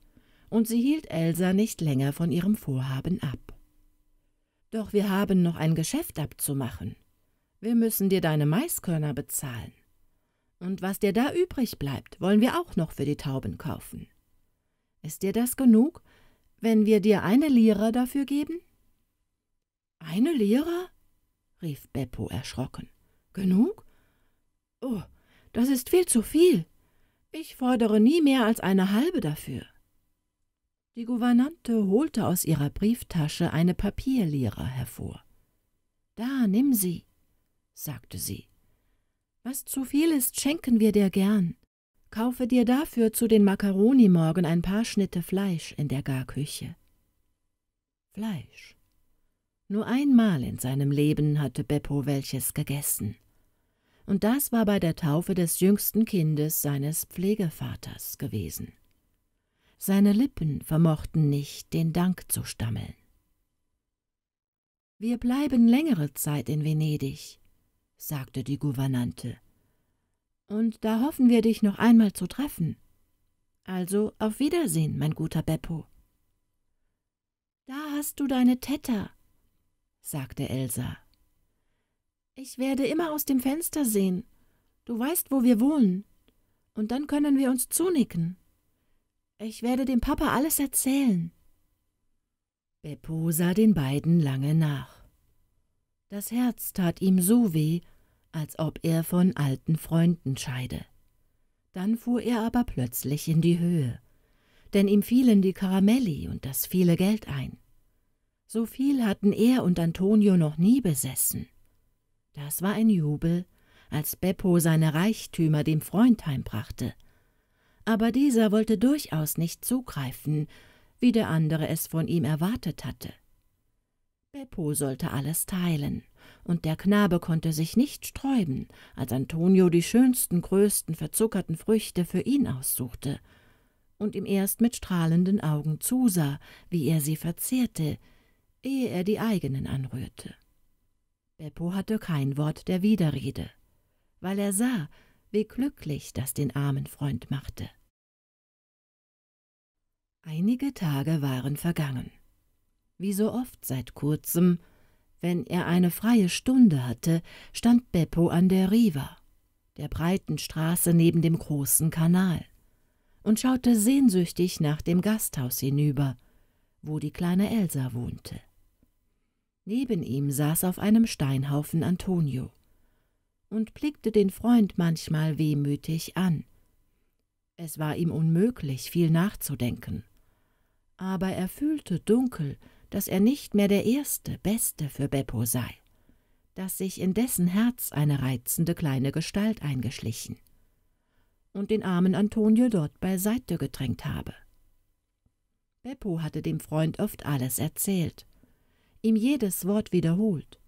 und sie hielt Elsa nicht länger von ihrem Vorhaben ab. Doch wir haben noch ein Geschäft abzumachen. Wir müssen dir deine Maiskörner bezahlen. Und was dir da übrig bleibt, wollen wir auch noch für die Tauben kaufen. Ist dir das genug, wenn wir dir eine Lira dafür geben? Eine Lira? rief Beppo erschrocken. Genug? Oh, das ist viel zu viel. Ich fordere nie mehr als eine halbe dafür. Die Gouvernante holte aus ihrer Brieftasche eine Papierlehrer hervor. »Da, nimm sie«, sagte sie. »Was zu viel ist, schenken wir dir gern. Kaufe dir dafür zu den Makaroni morgen ein paar Schnitte Fleisch in der Garküche.« Fleisch. Nur einmal in seinem Leben hatte Beppo welches gegessen. Und das war bei der Taufe des jüngsten Kindes seines Pflegevaters gewesen seine Lippen vermochten nicht, den Dank zu stammeln. »Wir bleiben längere Zeit in Venedig«, sagte die Gouvernante, »und da hoffen wir, dich noch einmal zu treffen. Also auf Wiedersehen, mein guter Beppo.« »Da hast du deine Tetta«, sagte Elsa. »Ich werde immer aus dem Fenster sehen. Du weißt, wo wir wohnen. Und dann können wir uns zunicken.« ich werde dem Papa alles erzählen. Beppo sah den beiden lange nach. Das Herz tat ihm so weh, als ob er von alten Freunden scheide. Dann fuhr er aber plötzlich in die Höhe, denn ihm fielen die Karamelli und das viele Geld ein. So viel hatten er und Antonio noch nie besessen. Das war ein Jubel, als Beppo seine Reichtümer dem Freund heimbrachte – aber dieser wollte durchaus nicht zugreifen, wie der andere es von ihm erwartet hatte. Beppo sollte alles teilen, und der Knabe konnte sich nicht sträuben, als Antonio die schönsten, größten, verzuckerten Früchte für ihn aussuchte und ihm erst mit strahlenden Augen zusah, wie er sie verzehrte, ehe er die eigenen anrührte. Beppo hatte kein Wort der Widerrede, weil er sah, wie glücklich das den armen Freund machte. Einige Tage waren vergangen. Wie so oft seit kurzem, wenn er eine freie Stunde hatte, stand Beppo an der Riva, der breiten Straße neben dem großen Kanal, und schaute sehnsüchtig nach dem Gasthaus hinüber, wo die kleine Elsa wohnte. Neben ihm saß auf einem Steinhaufen Antonio und blickte den Freund manchmal wehmütig an. Es war ihm unmöglich, viel nachzudenken. Aber er fühlte dunkel, dass er nicht mehr der erste, beste für Beppo sei, dass sich in dessen Herz eine reizende kleine Gestalt eingeschlichen und den armen Antonio dort beiseite gedrängt habe. Beppo hatte dem Freund oft alles erzählt, ihm jedes Wort wiederholt,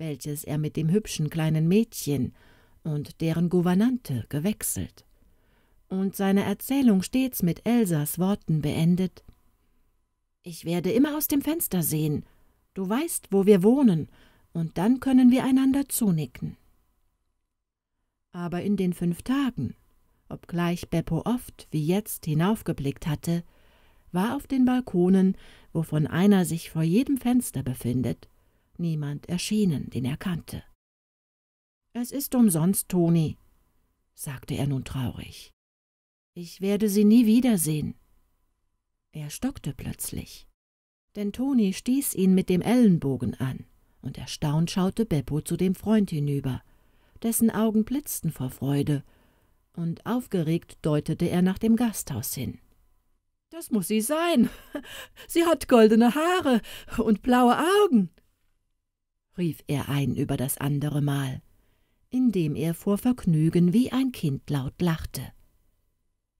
welches er mit dem hübschen kleinen Mädchen und deren Gouvernante gewechselt, und seine Erzählung stets mit Elsas Worten beendet. Ich werde immer aus dem Fenster sehen. Du weißt, wo wir wohnen, und dann können wir einander zunicken. Aber in den fünf Tagen, obgleich Beppo oft wie jetzt hinaufgeblickt hatte, war auf den Balkonen, wovon einer sich vor jedem Fenster befindet, niemand erschienen, den er kannte. »Es ist umsonst, Toni«, sagte er nun traurig. »Ich werde Sie nie wiedersehen.« Er stockte plötzlich, denn Toni stieß ihn mit dem Ellenbogen an, und erstaunt schaute Beppo zu dem Freund hinüber, dessen Augen blitzten vor Freude, und aufgeregt deutete er nach dem Gasthaus hin. »Das muss sie sein. Sie hat goldene Haare und blaue Augen rief er ein über das andere Mal, indem er vor Vergnügen wie ein Kind laut lachte.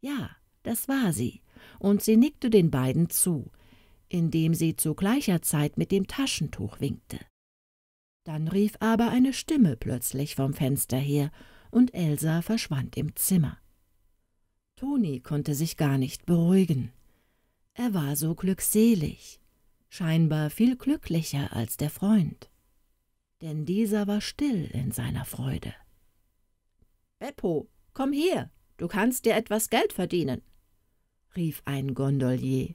Ja, das war sie, und sie nickte den beiden zu, indem sie zu gleicher Zeit mit dem Taschentuch winkte. Dann rief aber eine Stimme plötzlich vom Fenster her, und Elsa verschwand im Zimmer. Toni konnte sich gar nicht beruhigen. Er war so glückselig, scheinbar viel glücklicher als der Freund denn dieser war still in seiner Freude. Beppo, komm her, du kannst dir etwas Geld verdienen, rief ein Gondolier,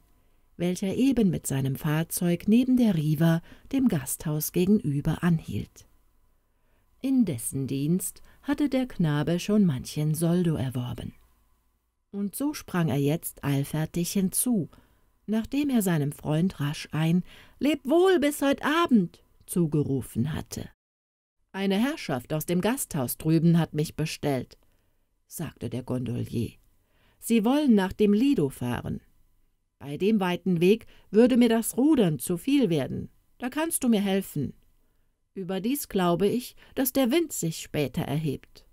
welcher eben mit seinem Fahrzeug neben der Riva, dem Gasthaus gegenüber, anhielt. In dessen Dienst hatte der Knabe schon manchen Soldo erworben. Und so sprang er jetzt eilfertig hinzu, nachdem er seinem Freund rasch ein Leb wohl bis heut Abend zugerufen hatte. Eine Herrschaft aus dem Gasthaus drüben hat mich bestellt, sagte der Gondolier. Sie wollen nach dem Lido fahren. Bei dem weiten Weg würde mir das Rudern zu viel werden. Da kannst du mir helfen. Überdies glaube ich, dass der Wind sich später erhebt.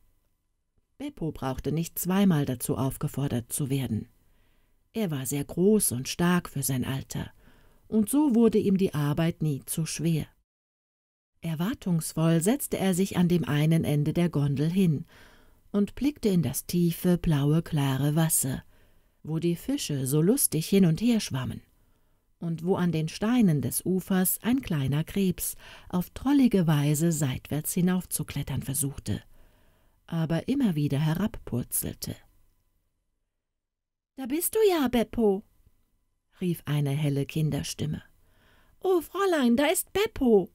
Beppo brauchte nicht zweimal dazu aufgefordert zu werden. Er war sehr groß und stark für sein Alter, und so wurde ihm die Arbeit nie zu schwer. Erwartungsvoll setzte er sich an dem einen Ende der Gondel hin und blickte in das tiefe, blaue, klare Wasser, wo die Fische so lustig hin und her schwammen und wo an den Steinen des Ufers ein kleiner Krebs auf trollige Weise seitwärts hinaufzuklettern versuchte, aber immer wieder herabpurzelte. »Da bist du ja, Beppo!« rief eine helle Kinderstimme. »Oh, Fräulein, da ist Beppo!«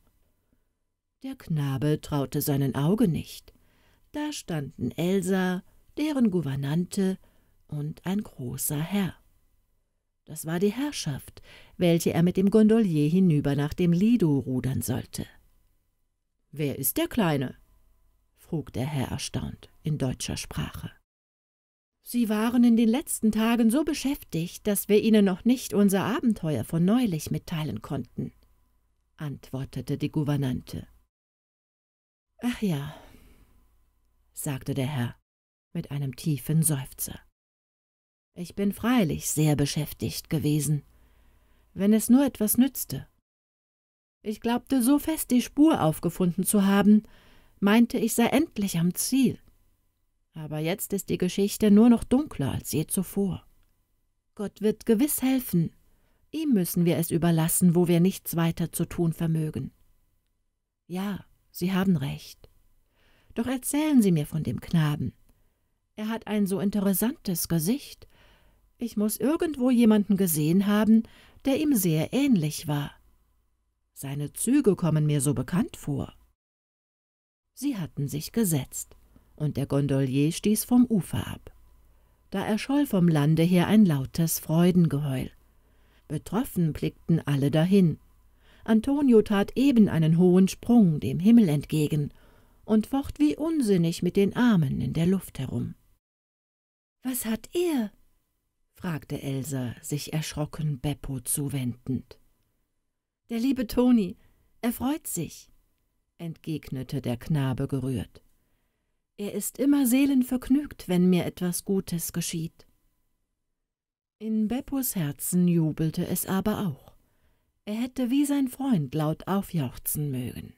der Knabe traute seinen Augen nicht. Da standen Elsa, deren Gouvernante und ein großer Herr. Das war die Herrschaft, welche er mit dem Gondolier hinüber nach dem Lido rudern sollte. Wer ist der Kleine? frug der Herr erstaunt in deutscher Sprache. Sie waren in den letzten Tagen so beschäftigt, dass wir Ihnen noch nicht unser Abenteuer von neulich mitteilen konnten, antwortete die Gouvernante. Ach ja, sagte der Herr mit einem tiefen Seufzer. Ich bin freilich sehr beschäftigt gewesen, wenn es nur etwas nützte. Ich glaubte so fest die Spur aufgefunden zu haben, meinte ich sei endlich am Ziel. Aber jetzt ist die Geschichte nur noch dunkler als je zuvor. Gott wird gewiss helfen. Ihm müssen wir es überlassen, wo wir nichts weiter zu tun vermögen. Ja, Sie haben recht. Doch erzählen Sie mir von dem Knaben. Er hat ein so interessantes Gesicht. Ich muß irgendwo jemanden gesehen haben, der ihm sehr ähnlich war. Seine Züge kommen mir so bekannt vor. Sie hatten sich gesetzt, und der Gondolier stieß vom Ufer ab. Da erscholl vom Lande her ein lautes Freudengeheul. Betroffen blickten alle dahin. Antonio tat eben einen hohen Sprung dem Himmel entgegen und focht wie unsinnig mit den Armen in der Luft herum. »Was hat er?« fragte Elsa, sich erschrocken Beppo zuwendend. »Der liebe Toni, er freut sich«, entgegnete der Knabe gerührt. »Er ist immer seelenvergnügt, wenn mir etwas Gutes geschieht.« In Beppos Herzen jubelte es aber auch. Er hätte wie sein Freund laut aufjauchzen mögen.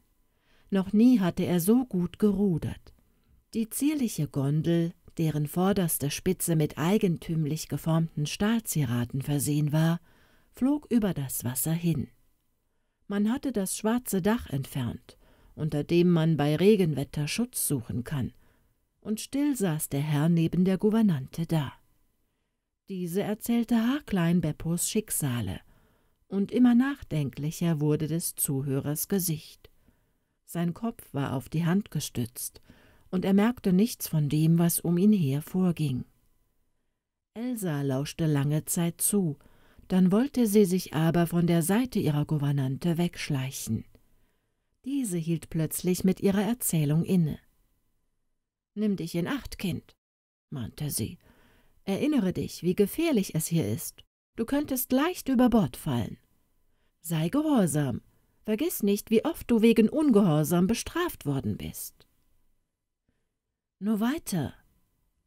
Noch nie hatte er so gut gerudert. Die zierliche Gondel, deren vorderste Spitze mit eigentümlich geformten Stahlzieraten versehen war, flog über das Wasser hin. Man hatte das schwarze Dach entfernt, unter dem man bei Regenwetter Schutz suchen kann, und still saß der Herr neben der Gouvernante da. Diese erzählte haarklein Beppos Schicksale, und immer nachdenklicher wurde des Zuhörers Gesicht. Sein Kopf war auf die Hand gestützt, und er merkte nichts von dem, was um ihn her vorging. Elsa lauschte lange Zeit zu, dann wollte sie sich aber von der Seite ihrer Gouvernante wegschleichen. Diese hielt plötzlich mit ihrer Erzählung inne. Nimm dich in Acht, Kind, mahnte sie. Erinnere dich, wie gefährlich es hier ist. Du könntest leicht über Bord fallen. Sei gehorsam. Vergiss nicht, wie oft du wegen Ungehorsam bestraft worden bist. Nur weiter,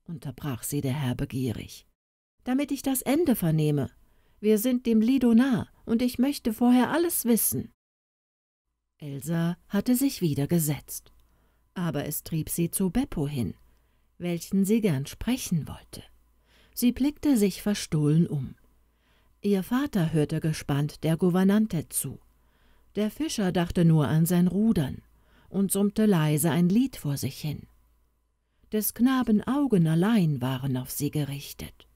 unterbrach sie der Herr begierig, damit ich das Ende vernehme. Wir sind dem Lido nah, und ich möchte vorher alles wissen. Elsa hatte sich wieder gesetzt, aber es trieb sie zu Beppo hin, welchen sie gern sprechen wollte. Sie blickte sich verstohlen um. Ihr Vater hörte gespannt der Gouvernante zu. Der Fischer dachte nur an sein Rudern und summte leise ein Lied vor sich hin. Des Knaben Augen allein waren auf sie gerichtet.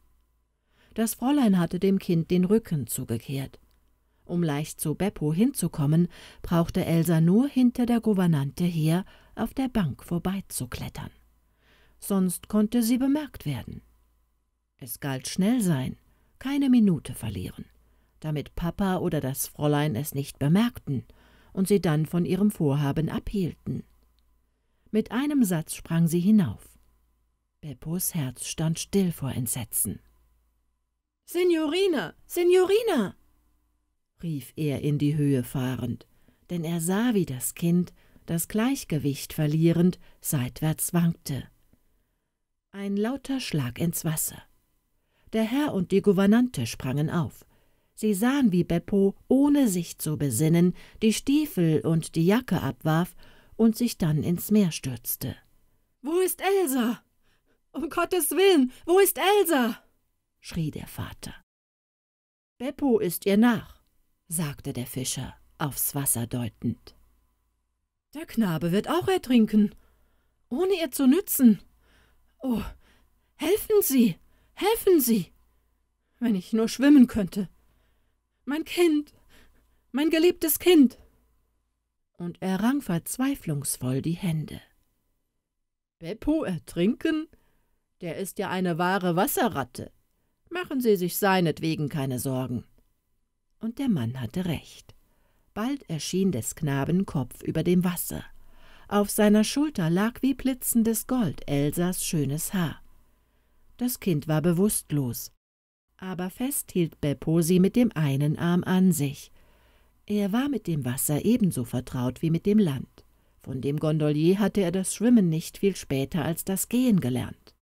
Das Fräulein hatte dem Kind den Rücken zugekehrt. Um leicht zu Beppo hinzukommen, brauchte Elsa nur hinter der Gouvernante her auf der Bank vorbeizuklettern. Sonst konnte sie bemerkt werden. Es galt schnell sein, keine Minute verlieren, damit Papa oder das Fräulein es nicht bemerkten und sie dann von ihrem Vorhaben abhielten. Mit einem Satz sprang sie hinauf. Beppos Herz stand still vor Entsetzen. Signorina, Signorina! rief er in die Höhe fahrend, denn er sah, wie das Kind, das Gleichgewicht verlierend, seitwärts wankte. Ein lauter Schlag ins Wasser. Der Herr und die Gouvernante sprangen auf. Sie sahen, wie Beppo, ohne sich zu besinnen, die Stiefel und die Jacke abwarf und sich dann ins Meer stürzte. Wo ist Elsa? Um Gottes Willen, wo ist Elsa? schrie der Vater. Beppo ist ihr nach, sagte der Fischer, aufs Wasser deutend. Der Knabe wird auch ertrinken, ohne ihr zu nützen. Oh, helfen Sie! Helfen Sie! Wenn ich nur schwimmen könnte. Mein Kind. Mein geliebtes Kind. Und er rang verzweiflungsvoll die Hände. Beppo ertrinken? Der ist ja eine wahre Wasserratte. Machen Sie sich seinetwegen keine Sorgen. Und der Mann hatte recht. Bald erschien des Knaben Kopf über dem Wasser. Auf seiner Schulter lag wie blitzendes Gold Elsas schönes Haar. Das Kind war bewusstlos. Aber fest hielt Beppo sie mit dem einen Arm an sich. Er war mit dem Wasser ebenso vertraut wie mit dem Land. Von dem Gondolier hatte er das Schwimmen nicht viel später als das Gehen gelernt.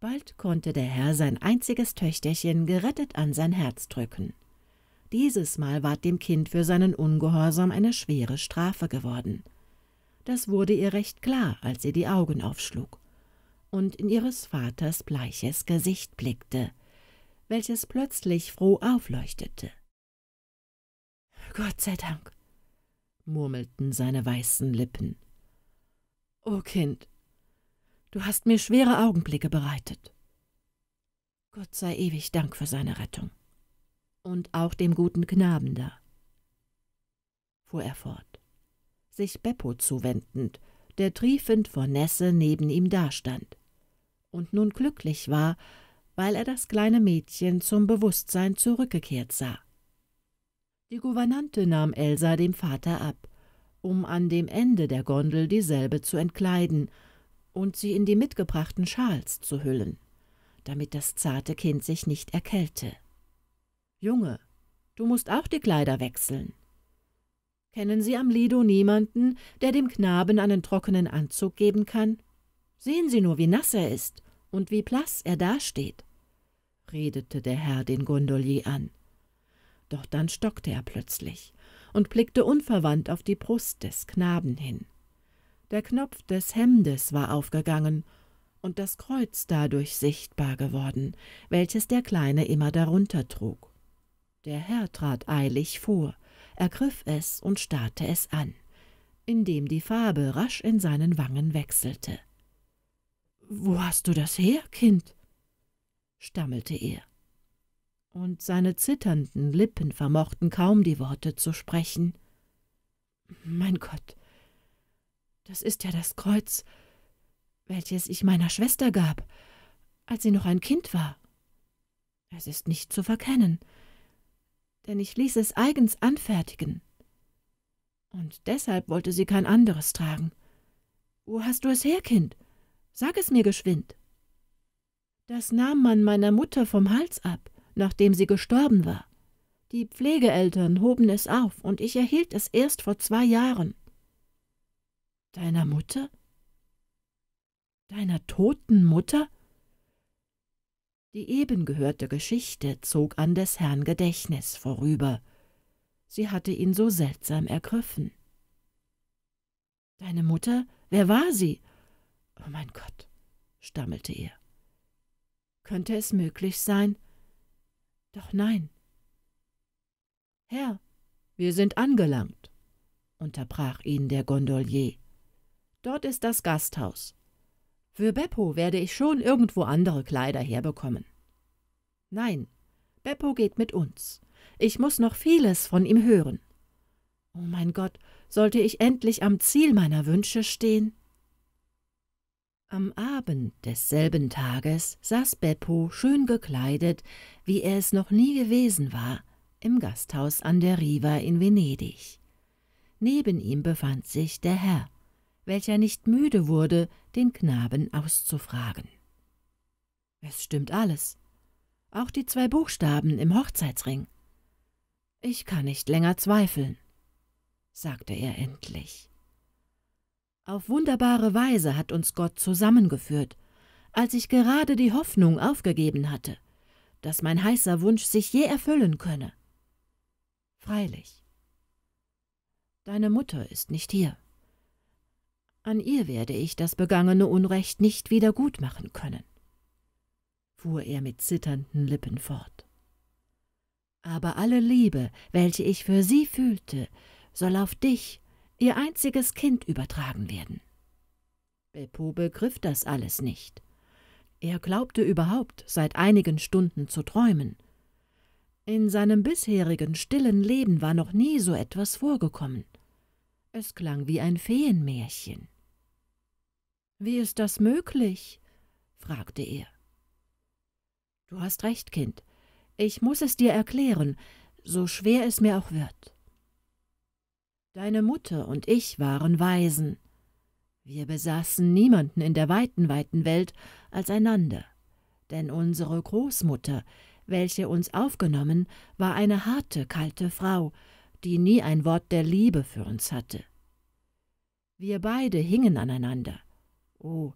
Bald konnte der Herr sein einziges Töchterchen gerettet an sein Herz drücken. Dieses Mal ward dem Kind für seinen Ungehorsam eine schwere Strafe geworden. Das wurde ihr recht klar, als sie die Augen aufschlug und in ihres Vaters bleiches Gesicht blickte, welches plötzlich froh aufleuchtete. Gott sei Dank, murmelten seine weißen Lippen. O Kind, du hast mir schwere Augenblicke bereitet. Gott sei ewig Dank für seine Rettung. Und auch dem guten Knaben da, fuhr er fort, sich Beppo zuwendend, der triefend vor Nässe neben ihm dastand und nun glücklich war, weil er das kleine Mädchen zum Bewusstsein zurückgekehrt sah. Die Gouvernante nahm Elsa dem Vater ab, um an dem Ende der Gondel dieselbe zu entkleiden und sie in die mitgebrachten Schals zu hüllen, damit das zarte Kind sich nicht erkälte. Junge, du musst auch die Kleider wechseln, Kennen Sie am Lido niemanden, der dem Knaben einen trockenen Anzug geben kann? Sehen Sie nur, wie nass er ist und wie blass er dasteht, redete der Herr den Gondolier an. Doch dann stockte er plötzlich und blickte unverwandt auf die Brust des Knaben hin. Der Knopf des Hemdes war aufgegangen und das Kreuz dadurch sichtbar geworden, welches der Kleine immer darunter trug. Der Herr trat eilig vor, ergriff es und starrte es an, indem die Farbe rasch in seinen Wangen wechselte. »Wo hast du das her, Kind?« stammelte er. Und seine zitternden Lippen vermochten kaum die Worte zu sprechen. »Mein Gott, das ist ja das Kreuz, welches ich meiner Schwester gab, als sie noch ein Kind war. Es ist nicht zu verkennen.« denn ich ließ es eigens anfertigen. Und deshalb wollte sie kein anderes tragen. Wo hast du es her, Kind? Sag es mir geschwind. Das nahm man meiner Mutter vom Hals ab, nachdem sie gestorben war. Die Pflegeeltern hoben es auf, und ich erhielt es erst vor zwei Jahren. Deiner Mutter? Deiner toten Mutter? Die eben gehörte Geschichte zog an des Herrn Gedächtnis vorüber. Sie hatte ihn so seltsam ergriffen. »Deine Mutter? Wer war sie?« »Oh mein Gott«, stammelte er. »Könnte es möglich sein?« »Doch nein.« »Herr, wir sind angelangt«, unterbrach ihn der Gondolier. »Dort ist das Gasthaus. Für Beppo werde ich schon irgendwo andere Kleider herbekommen. Nein, Beppo geht mit uns. Ich muss noch vieles von ihm hören. Oh mein Gott, sollte ich endlich am Ziel meiner Wünsche stehen? Am Abend desselben Tages saß Beppo schön gekleidet, wie er es noch nie gewesen war, im Gasthaus an der Riva in Venedig. Neben ihm befand sich der Herr welcher nicht müde wurde, den Knaben auszufragen. Es stimmt alles, auch die zwei Buchstaben im Hochzeitsring. Ich kann nicht länger zweifeln, sagte er endlich. Auf wunderbare Weise hat uns Gott zusammengeführt, als ich gerade die Hoffnung aufgegeben hatte, dass mein heißer Wunsch sich je erfüllen könne. Freilich. Deine Mutter ist nicht hier. An ihr werde ich das begangene Unrecht nicht wieder gutmachen können, fuhr er mit zitternden Lippen fort. Aber alle Liebe, welche ich für sie fühlte, soll auf dich, ihr einziges Kind, übertragen werden. Beppo begriff das alles nicht. Er glaubte überhaupt, seit einigen Stunden zu träumen. In seinem bisherigen stillen Leben war noch nie so etwas vorgekommen. Es klang wie ein Feenmärchen. Wie ist das möglich? fragte er. Du hast recht, Kind. Ich muss es dir erklären, so schwer es mir auch wird. Deine Mutter und ich waren Waisen. Wir besaßen niemanden in der weiten, weiten Welt als einander, denn unsere Großmutter, welche uns aufgenommen, war eine harte, kalte Frau, die nie ein Wort der Liebe für uns hatte. Wir beide hingen aneinander, Oh,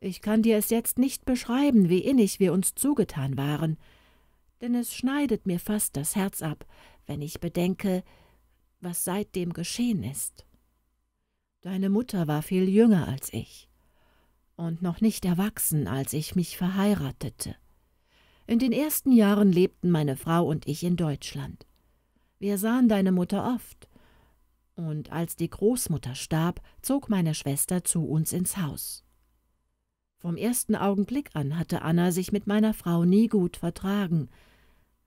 ich kann dir es jetzt nicht beschreiben, wie innig wir uns zugetan waren, denn es schneidet mir fast das Herz ab, wenn ich bedenke, was seitdem geschehen ist. Deine Mutter war viel jünger als ich und noch nicht erwachsen, als ich mich verheiratete. In den ersten Jahren lebten meine Frau und ich in Deutschland. Wir sahen deine Mutter oft, und als die Großmutter starb, zog meine Schwester zu uns ins Haus. Vom ersten Augenblick an hatte Anna sich mit meiner Frau nie gut vertragen.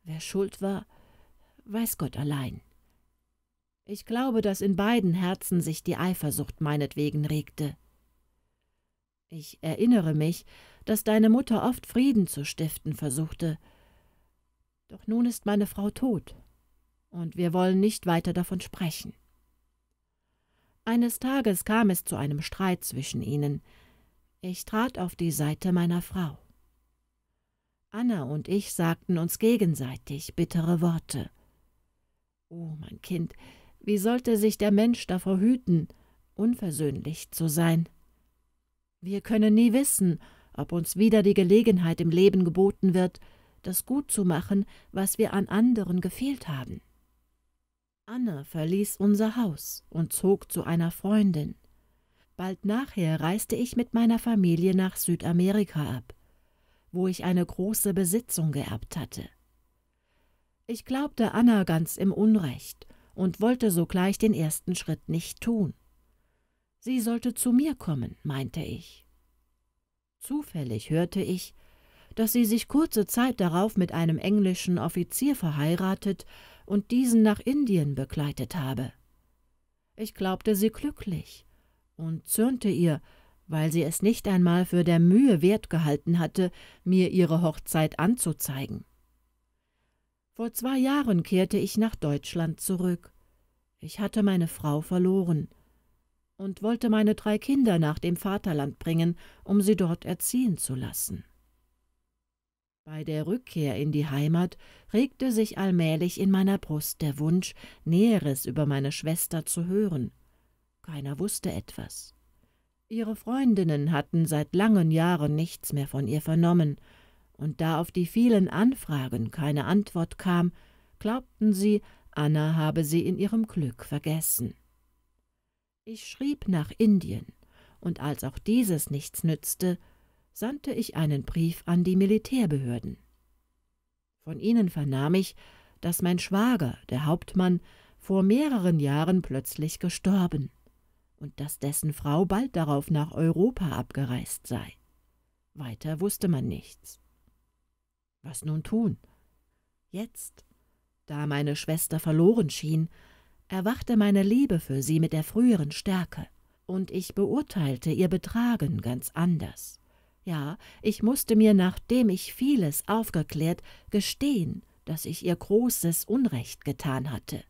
Wer schuld war, weiß Gott allein. Ich glaube, dass in beiden Herzen sich die Eifersucht meinetwegen regte. Ich erinnere mich, dass deine Mutter oft Frieden zu stiften versuchte. Doch nun ist meine Frau tot, und wir wollen nicht weiter davon sprechen. Eines Tages kam es zu einem Streit zwischen ihnen. Ich trat auf die Seite meiner Frau. Anna und ich sagten uns gegenseitig bittere Worte. Oh, mein Kind, wie sollte sich der Mensch davor hüten, unversöhnlich zu sein? Wir können nie wissen, ob uns wieder die Gelegenheit im Leben geboten wird, das gut zu machen, was wir an anderen gefehlt haben. Anne verließ unser Haus und zog zu einer Freundin. Bald nachher reiste ich mit meiner Familie nach Südamerika ab, wo ich eine große Besitzung geerbt hatte. Ich glaubte Anna ganz im Unrecht und wollte sogleich den ersten Schritt nicht tun. Sie sollte zu mir kommen, meinte ich. Zufällig hörte ich, dass sie sich kurze Zeit darauf mit einem englischen Offizier verheiratet und diesen nach Indien begleitet habe. Ich glaubte sie glücklich und zürnte ihr, weil sie es nicht einmal für der Mühe wert gehalten hatte, mir ihre Hochzeit anzuzeigen. Vor zwei Jahren kehrte ich nach Deutschland zurück. Ich hatte meine Frau verloren und wollte meine drei Kinder nach dem Vaterland bringen, um sie dort erziehen zu lassen. Bei der Rückkehr in die Heimat regte sich allmählich in meiner Brust der Wunsch, Näheres über meine Schwester zu hören. Keiner wusste etwas. Ihre Freundinnen hatten seit langen Jahren nichts mehr von ihr vernommen, und da auf die vielen Anfragen keine Antwort kam, glaubten sie, Anna habe sie in ihrem Glück vergessen. Ich schrieb nach Indien, und als auch dieses nichts nützte, sandte ich einen Brief an die Militärbehörden. Von ihnen vernahm ich, dass mein Schwager, der Hauptmann, vor mehreren Jahren plötzlich gestorben und dass dessen Frau bald darauf nach Europa abgereist sei. Weiter wusste man nichts. Was nun tun? Jetzt, da meine Schwester verloren schien, erwachte meine Liebe für sie mit der früheren Stärke, und ich beurteilte ihr Betragen ganz anders. Ja, ich musste mir, nachdem ich vieles aufgeklärt, gestehen, dass ich ihr großes Unrecht getan hatte.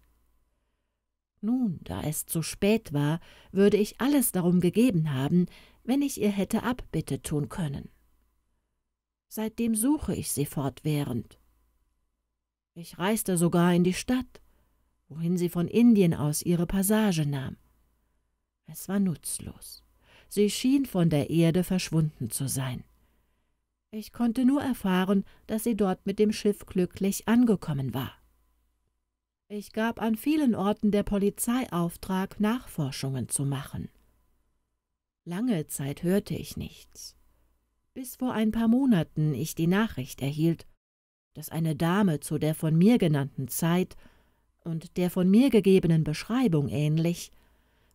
Nun, da es zu spät war, würde ich alles darum gegeben haben, wenn ich ihr hätte Abbitte tun können. Seitdem suche ich sie fortwährend. Ich reiste sogar in die Stadt, wohin sie von Indien aus ihre Passage nahm. Es war nutzlos. Sie schien von der Erde verschwunden zu sein. Ich konnte nur erfahren, dass sie dort mit dem Schiff glücklich angekommen war. Ich gab an vielen Orten der Polizei Auftrag, Nachforschungen zu machen. Lange Zeit hörte ich nichts, bis vor ein paar Monaten ich die Nachricht erhielt, dass eine Dame zu der von mir genannten Zeit und der von mir gegebenen Beschreibung ähnlich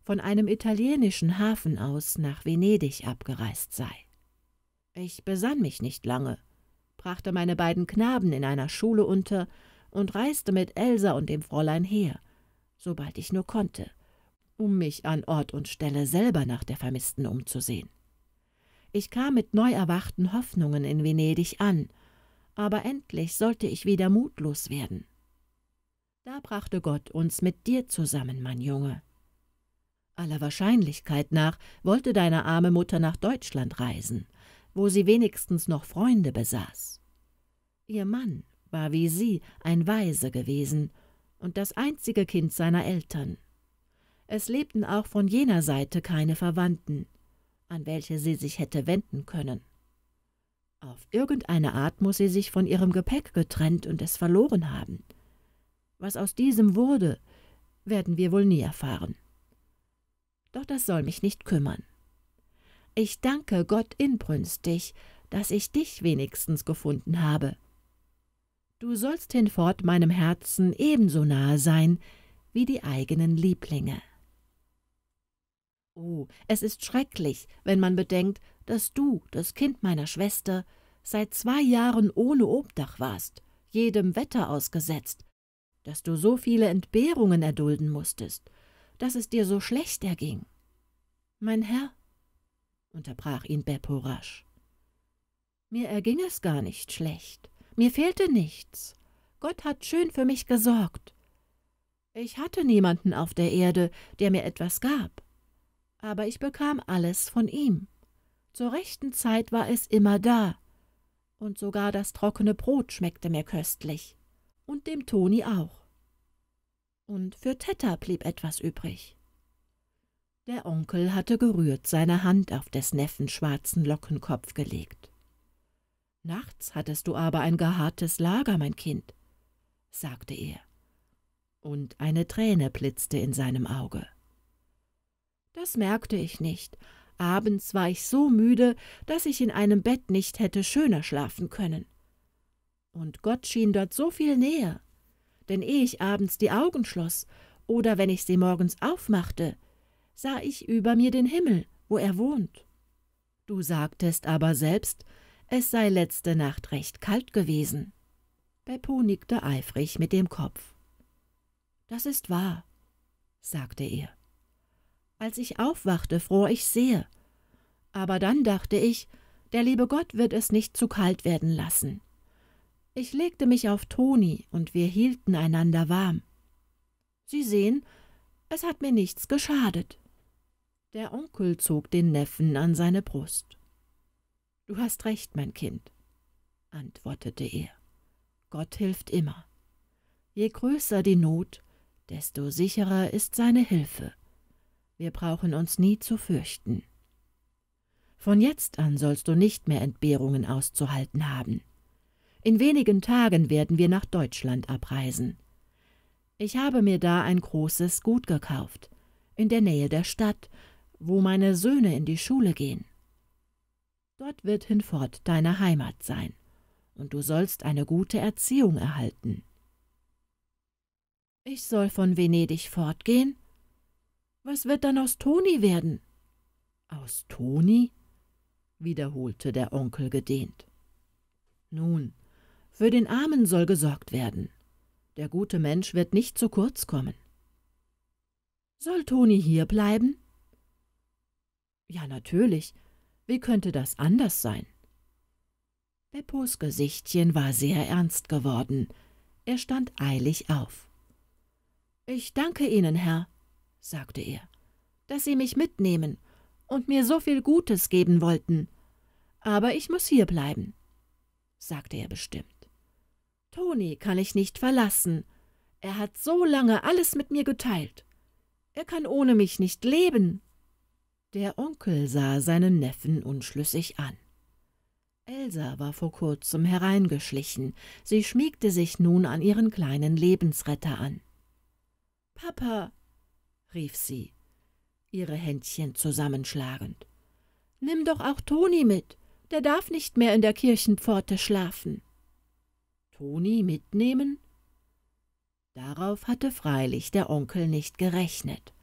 von einem italienischen Hafen aus nach Venedig abgereist sei. Ich besann mich nicht lange, brachte meine beiden Knaben in einer Schule unter und reiste mit Elsa und dem Fräulein her, sobald ich nur konnte, um mich an Ort und Stelle selber nach der Vermissten umzusehen. Ich kam mit neu erwachten Hoffnungen in Venedig an, aber endlich sollte ich wieder mutlos werden. Da brachte Gott uns mit dir zusammen, mein Junge, aller Wahrscheinlichkeit nach wollte deine arme Mutter nach Deutschland reisen, wo sie wenigstens noch Freunde besaß. Ihr Mann war wie sie ein Waise gewesen und das einzige Kind seiner Eltern. Es lebten auch von jener Seite keine Verwandten, an welche sie sich hätte wenden können. Auf irgendeine Art muß sie sich von ihrem Gepäck getrennt und es verloren haben. Was aus diesem wurde, werden wir wohl nie erfahren doch das soll mich nicht kümmern. Ich danke Gott inbrünstig, dass ich dich wenigstens gefunden habe. Du sollst hinfort meinem Herzen ebenso nahe sein wie die eigenen Lieblinge. Oh, es ist schrecklich, wenn man bedenkt, dass du, das Kind meiner Schwester, seit zwei Jahren ohne Obdach warst, jedem Wetter ausgesetzt, dass du so viele Entbehrungen erdulden musstest, dass es dir so schlecht erging. Mein Herr, unterbrach ihn Beppo rasch, mir erging es gar nicht schlecht, mir fehlte nichts, Gott hat schön für mich gesorgt. Ich hatte niemanden auf der Erde, der mir etwas gab, aber ich bekam alles von ihm. Zur rechten Zeit war es immer da, und sogar das trockene Brot schmeckte mir köstlich, und dem Toni auch und für Tetta blieb etwas übrig. Der Onkel hatte gerührt seine Hand auf des Neffen schwarzen Lockenkopf gelegt. Nachts hattest du aber ein gehartes Lager, mein Kind, sagte er, und eine Träne blitzte in seinem Auge. Das merkte ich nicht. Abends war ich so müde, dass ich in einem Bett nicht hätte schöner schlafen können. Und Gott schien dort so viel näher denn ehe ich abends die Augen schloss oder wenn ich sie morgens aufmachte, sah ich über mir den Himmel, wo er wohnt. Du sagtest aber selbst, es sei letzte Nacht recht kalt gewesen. Beppo nickte eifrig mit dem Kopf. Das ist wahr, sagte er. Als ich aufwachte, fror ich sehr. Aber dann dachte ich, der liebe Gott wird es nicht zu kalt werden lassen. Ich legte mich auf Toni und wir hielten einander warm. Sie sehen, es hat mir nichts geschadet. Der Onkel zog den Neffen an seine Brust. Du hast recht, mein Kind, antwortete er. Gott hilft immer. Je größer die Not, desto sicherer ist seine Hilfe. Wir brauchen uns nie zu fürchten. Von jetzt an sollst du nicht mehr Entbehrungen auszuhalten haben. In wenigen Tagen werden wir nach Deutschland abreisen. Ich habe mir da ein großes Gut gekauft, in der Nähe der Stadt, wo meine Söhne in die Schule gehen. Dort wird hinfort deine Heimat sein, und du sollst eine gute Erziehung erhalten. Ich soll von Venedig fortgehen? Was wird dann aus Toni werden? Aus Toni? wiederholte der Onkel gedehnt. Nun, für den Armen soll gesorgt werden. Der gute Mensch wird nicht zu kurz kommen. Soll Toni hier bleiben? Ja, natürlich. Wie könnte das anders sein? Beppos Gesichtchen war sehr ernst geworden. Er stand eilig auf. Ich danke Ihnen, Herr, sagte er, dass Sie mich mitnehmen und mir so viel Gutes geben wollten. Aber ich muss hier bleiben, sagte er bestimmt. Toni kann ich nicht verlassen. Er hat so lange alles mit mir geteilt. Er kann ohne mich nicht leben. Der Onkel sah seinen Neffen unschlüssig an. Elsa war vor kurzem hereingeschlichen. Sie schmiegte sich nun an ihren kleinen Lebensretter an. Papa, rief sie, ihre Händchen zusammenschlagend. Nimm doch auch Toni mit. Der darf nicht mehr in der Kirchenpforte schlafen. Toni mitnehmen? Darauf hatte freilich der Onkel nicht gerechnet.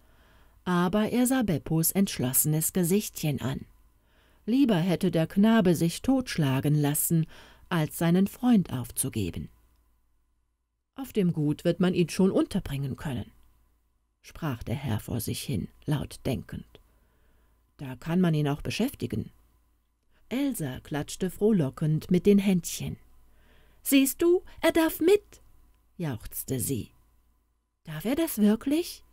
Aber er sah Beppos entschlossenes Gesichtchen an. Lieber hätte der Knabe sich totschlagen lassen, als seinen Freund aufzugeben. Auf dem Gut wird man ihn schon unterbringen können, sprach der Herr vor sich hin, laut denkend. Da kann man ihn auch beschäftigen. Elsa klatschte frohlockend mit den Händchen. Siehst du, er darf mit, jauchzte sie. Darf er das wirklich?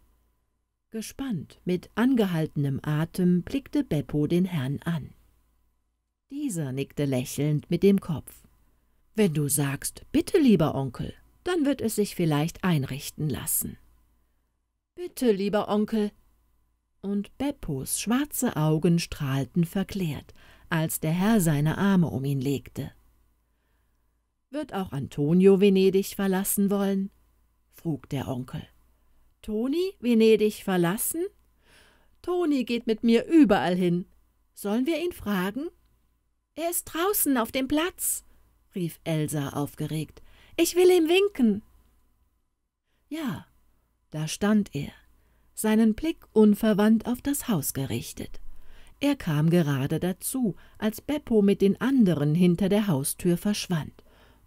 Gespannt, mit angehaltenem Atem blickte Beppo den Herrn an. Dieser nickte lächelnd mit dem Kopf. Wenn du sagst, bitte, lieber Onkel, dann wird es sich vielleicht einrichten lassen. Bitte, lieber Onkel. Und Beppos schwarze Augen strahlten verklärt, als der Herr seine Arme um ihn legte. Wird auch Antonio Venedig verlassen wollen? frug der Onkel. Toni Venedig verlassen? Toni geht mit mir überall hin. Sollen wir ihn fragen? Er ist draußen auf dem Platz, rief Elsa aufgeregt. Ich will ihm winken. Ja, da stand er, seinen Blick unverwandt auf das Haus gerichtet. Er kam gerade dazu, als Beppo mit den anderen hinter der Haustür verschwand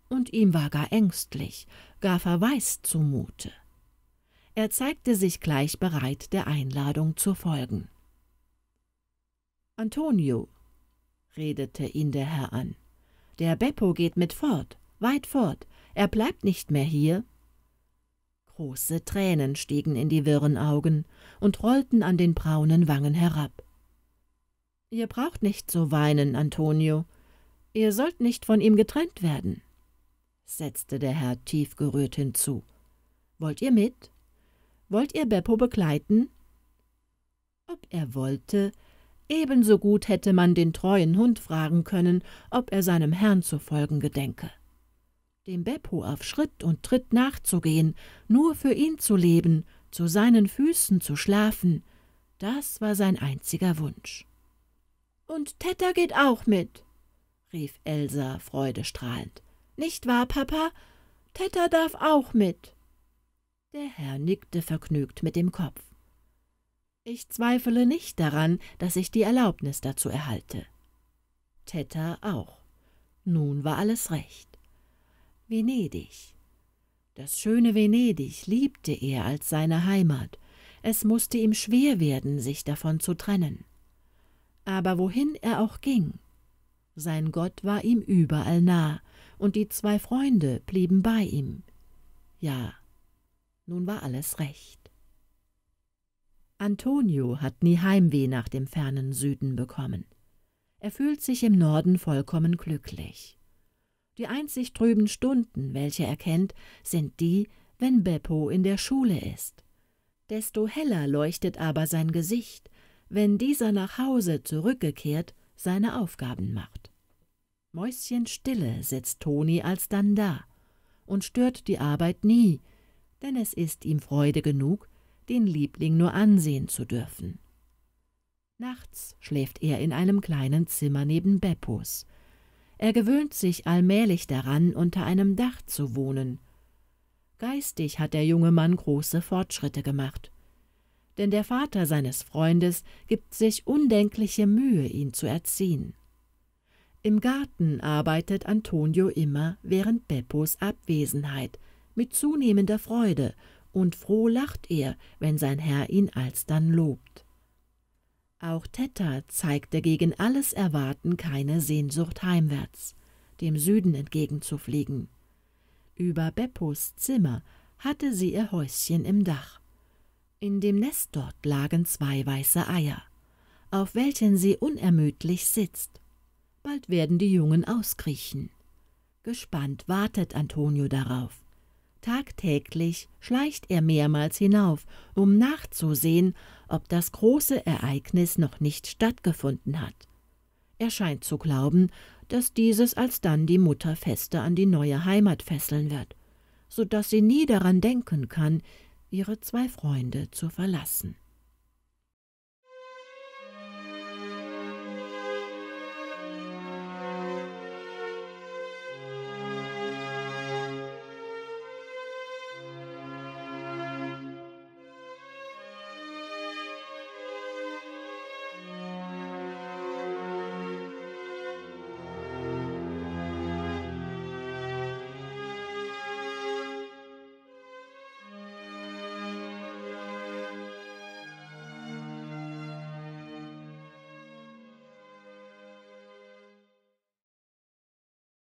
und ihm war gar ängstlich, gar verwaist zumute. Er zeigte sich gleich bereit, der Einladung zu folgen. Antonio, redete ihn der Herr an, der Beppo geht mit fort, weit fort, er bleibt nicht mehr hier. Große Tränen stiegen in die wirren Augen und rollten an den braunen Wangen herab. Ihr braucht nicht so weinen, Antonio, ihr sollt nicht von ihm getrennt werden setzte der Herr tiefgerührt hinzu. Wollt ihr mit? Wollt ihr Beppo begleiten? Ob er wollte, ebenso gut hätte man den treuen Hund fragen können, ob er seinem Herrn zu folgen gedenke. Dem Beppo auf Schritt und Tritt nachzugehen, nur für ihn zu leben, zu seinen Füßen zu schlafen, das war sein einziger Wunsch. Und Tetter geht auch mit, rief Elsa freudestrahlend. Nicht wahr, Papa? Tetta darf auch mit. Der Herr nickte vergnügt mit dem Kopf. Ich zweifle nicht daran, dass ich die Erlaubnis dazu erhalte. Tetta auch. Nun war alles recht. Venedig. Das schöne Venedig liebte er als seine Heimat. Es musste ihm schwer werden, sich davon zu trennen. Aber wohin er auch ging, sein Gott war ihm überall nah, und die zwei Freunde blieben bei ihm. Ja, nun war alles recht. Antonio hat nie Heimweh nach dem fernen Süden bekommen. Er fühlt sich im Norden vollkommen glücklich. Die einzig trüben Stunden, welche er kennt, sind die, wenn Beppo in der Schule ist. Desto heller leuchtet aber sein Gesicht, wenn dieser nach Hause zurückgekehrt seine Aufgaben macht. Mäuschenstille sitzt Toni alsdann da und stört die Arbeit nie, denn es ist ihm Freude genug, den Liebling nur ansehen zu dürfen. Nachts schläft er in einem kleinen Zimmer neben Beppos. Er gewöhnt sich allmählich daran, unter einem Dach zu wohnen. Geistig hat der junge Mann große Fortschritte gemacht. Denn der Vater seines Freundes gibt sich undenkliche Mühe, ihn zu erziehen. Im Garten arbeitet Antonio immer während Beppos Abwesenheit, mit zunehmender Freude, und froh lacht er, wenn sein Herr ihn alsdann lobt. Auch Tetta zeigt dagegen alles Erwarten keine Sehnsucht heimwärts, dem Süden entgegenzufliegen. Über Beppos Zimmer hatte sie ihr Häuschen im Dach. In dem Nest dort lagen zwei weiße Eier, auf welchen sie unermüdlich sitzt bald werden die Jungen auskriechen. Gespannt wartet Antonio darauf. Tagtäglich schleicht er mehrmals hinauf, um nachzusehen, ob das große Ereignis noch nicht stattgefunden hat. Er scheint zu glauben, dass dieses alsdann die Mutter fester an die neue Heimat fesseln wird, so dass sie nie daran denken kann, ihre zwei Freunde zu verlassen.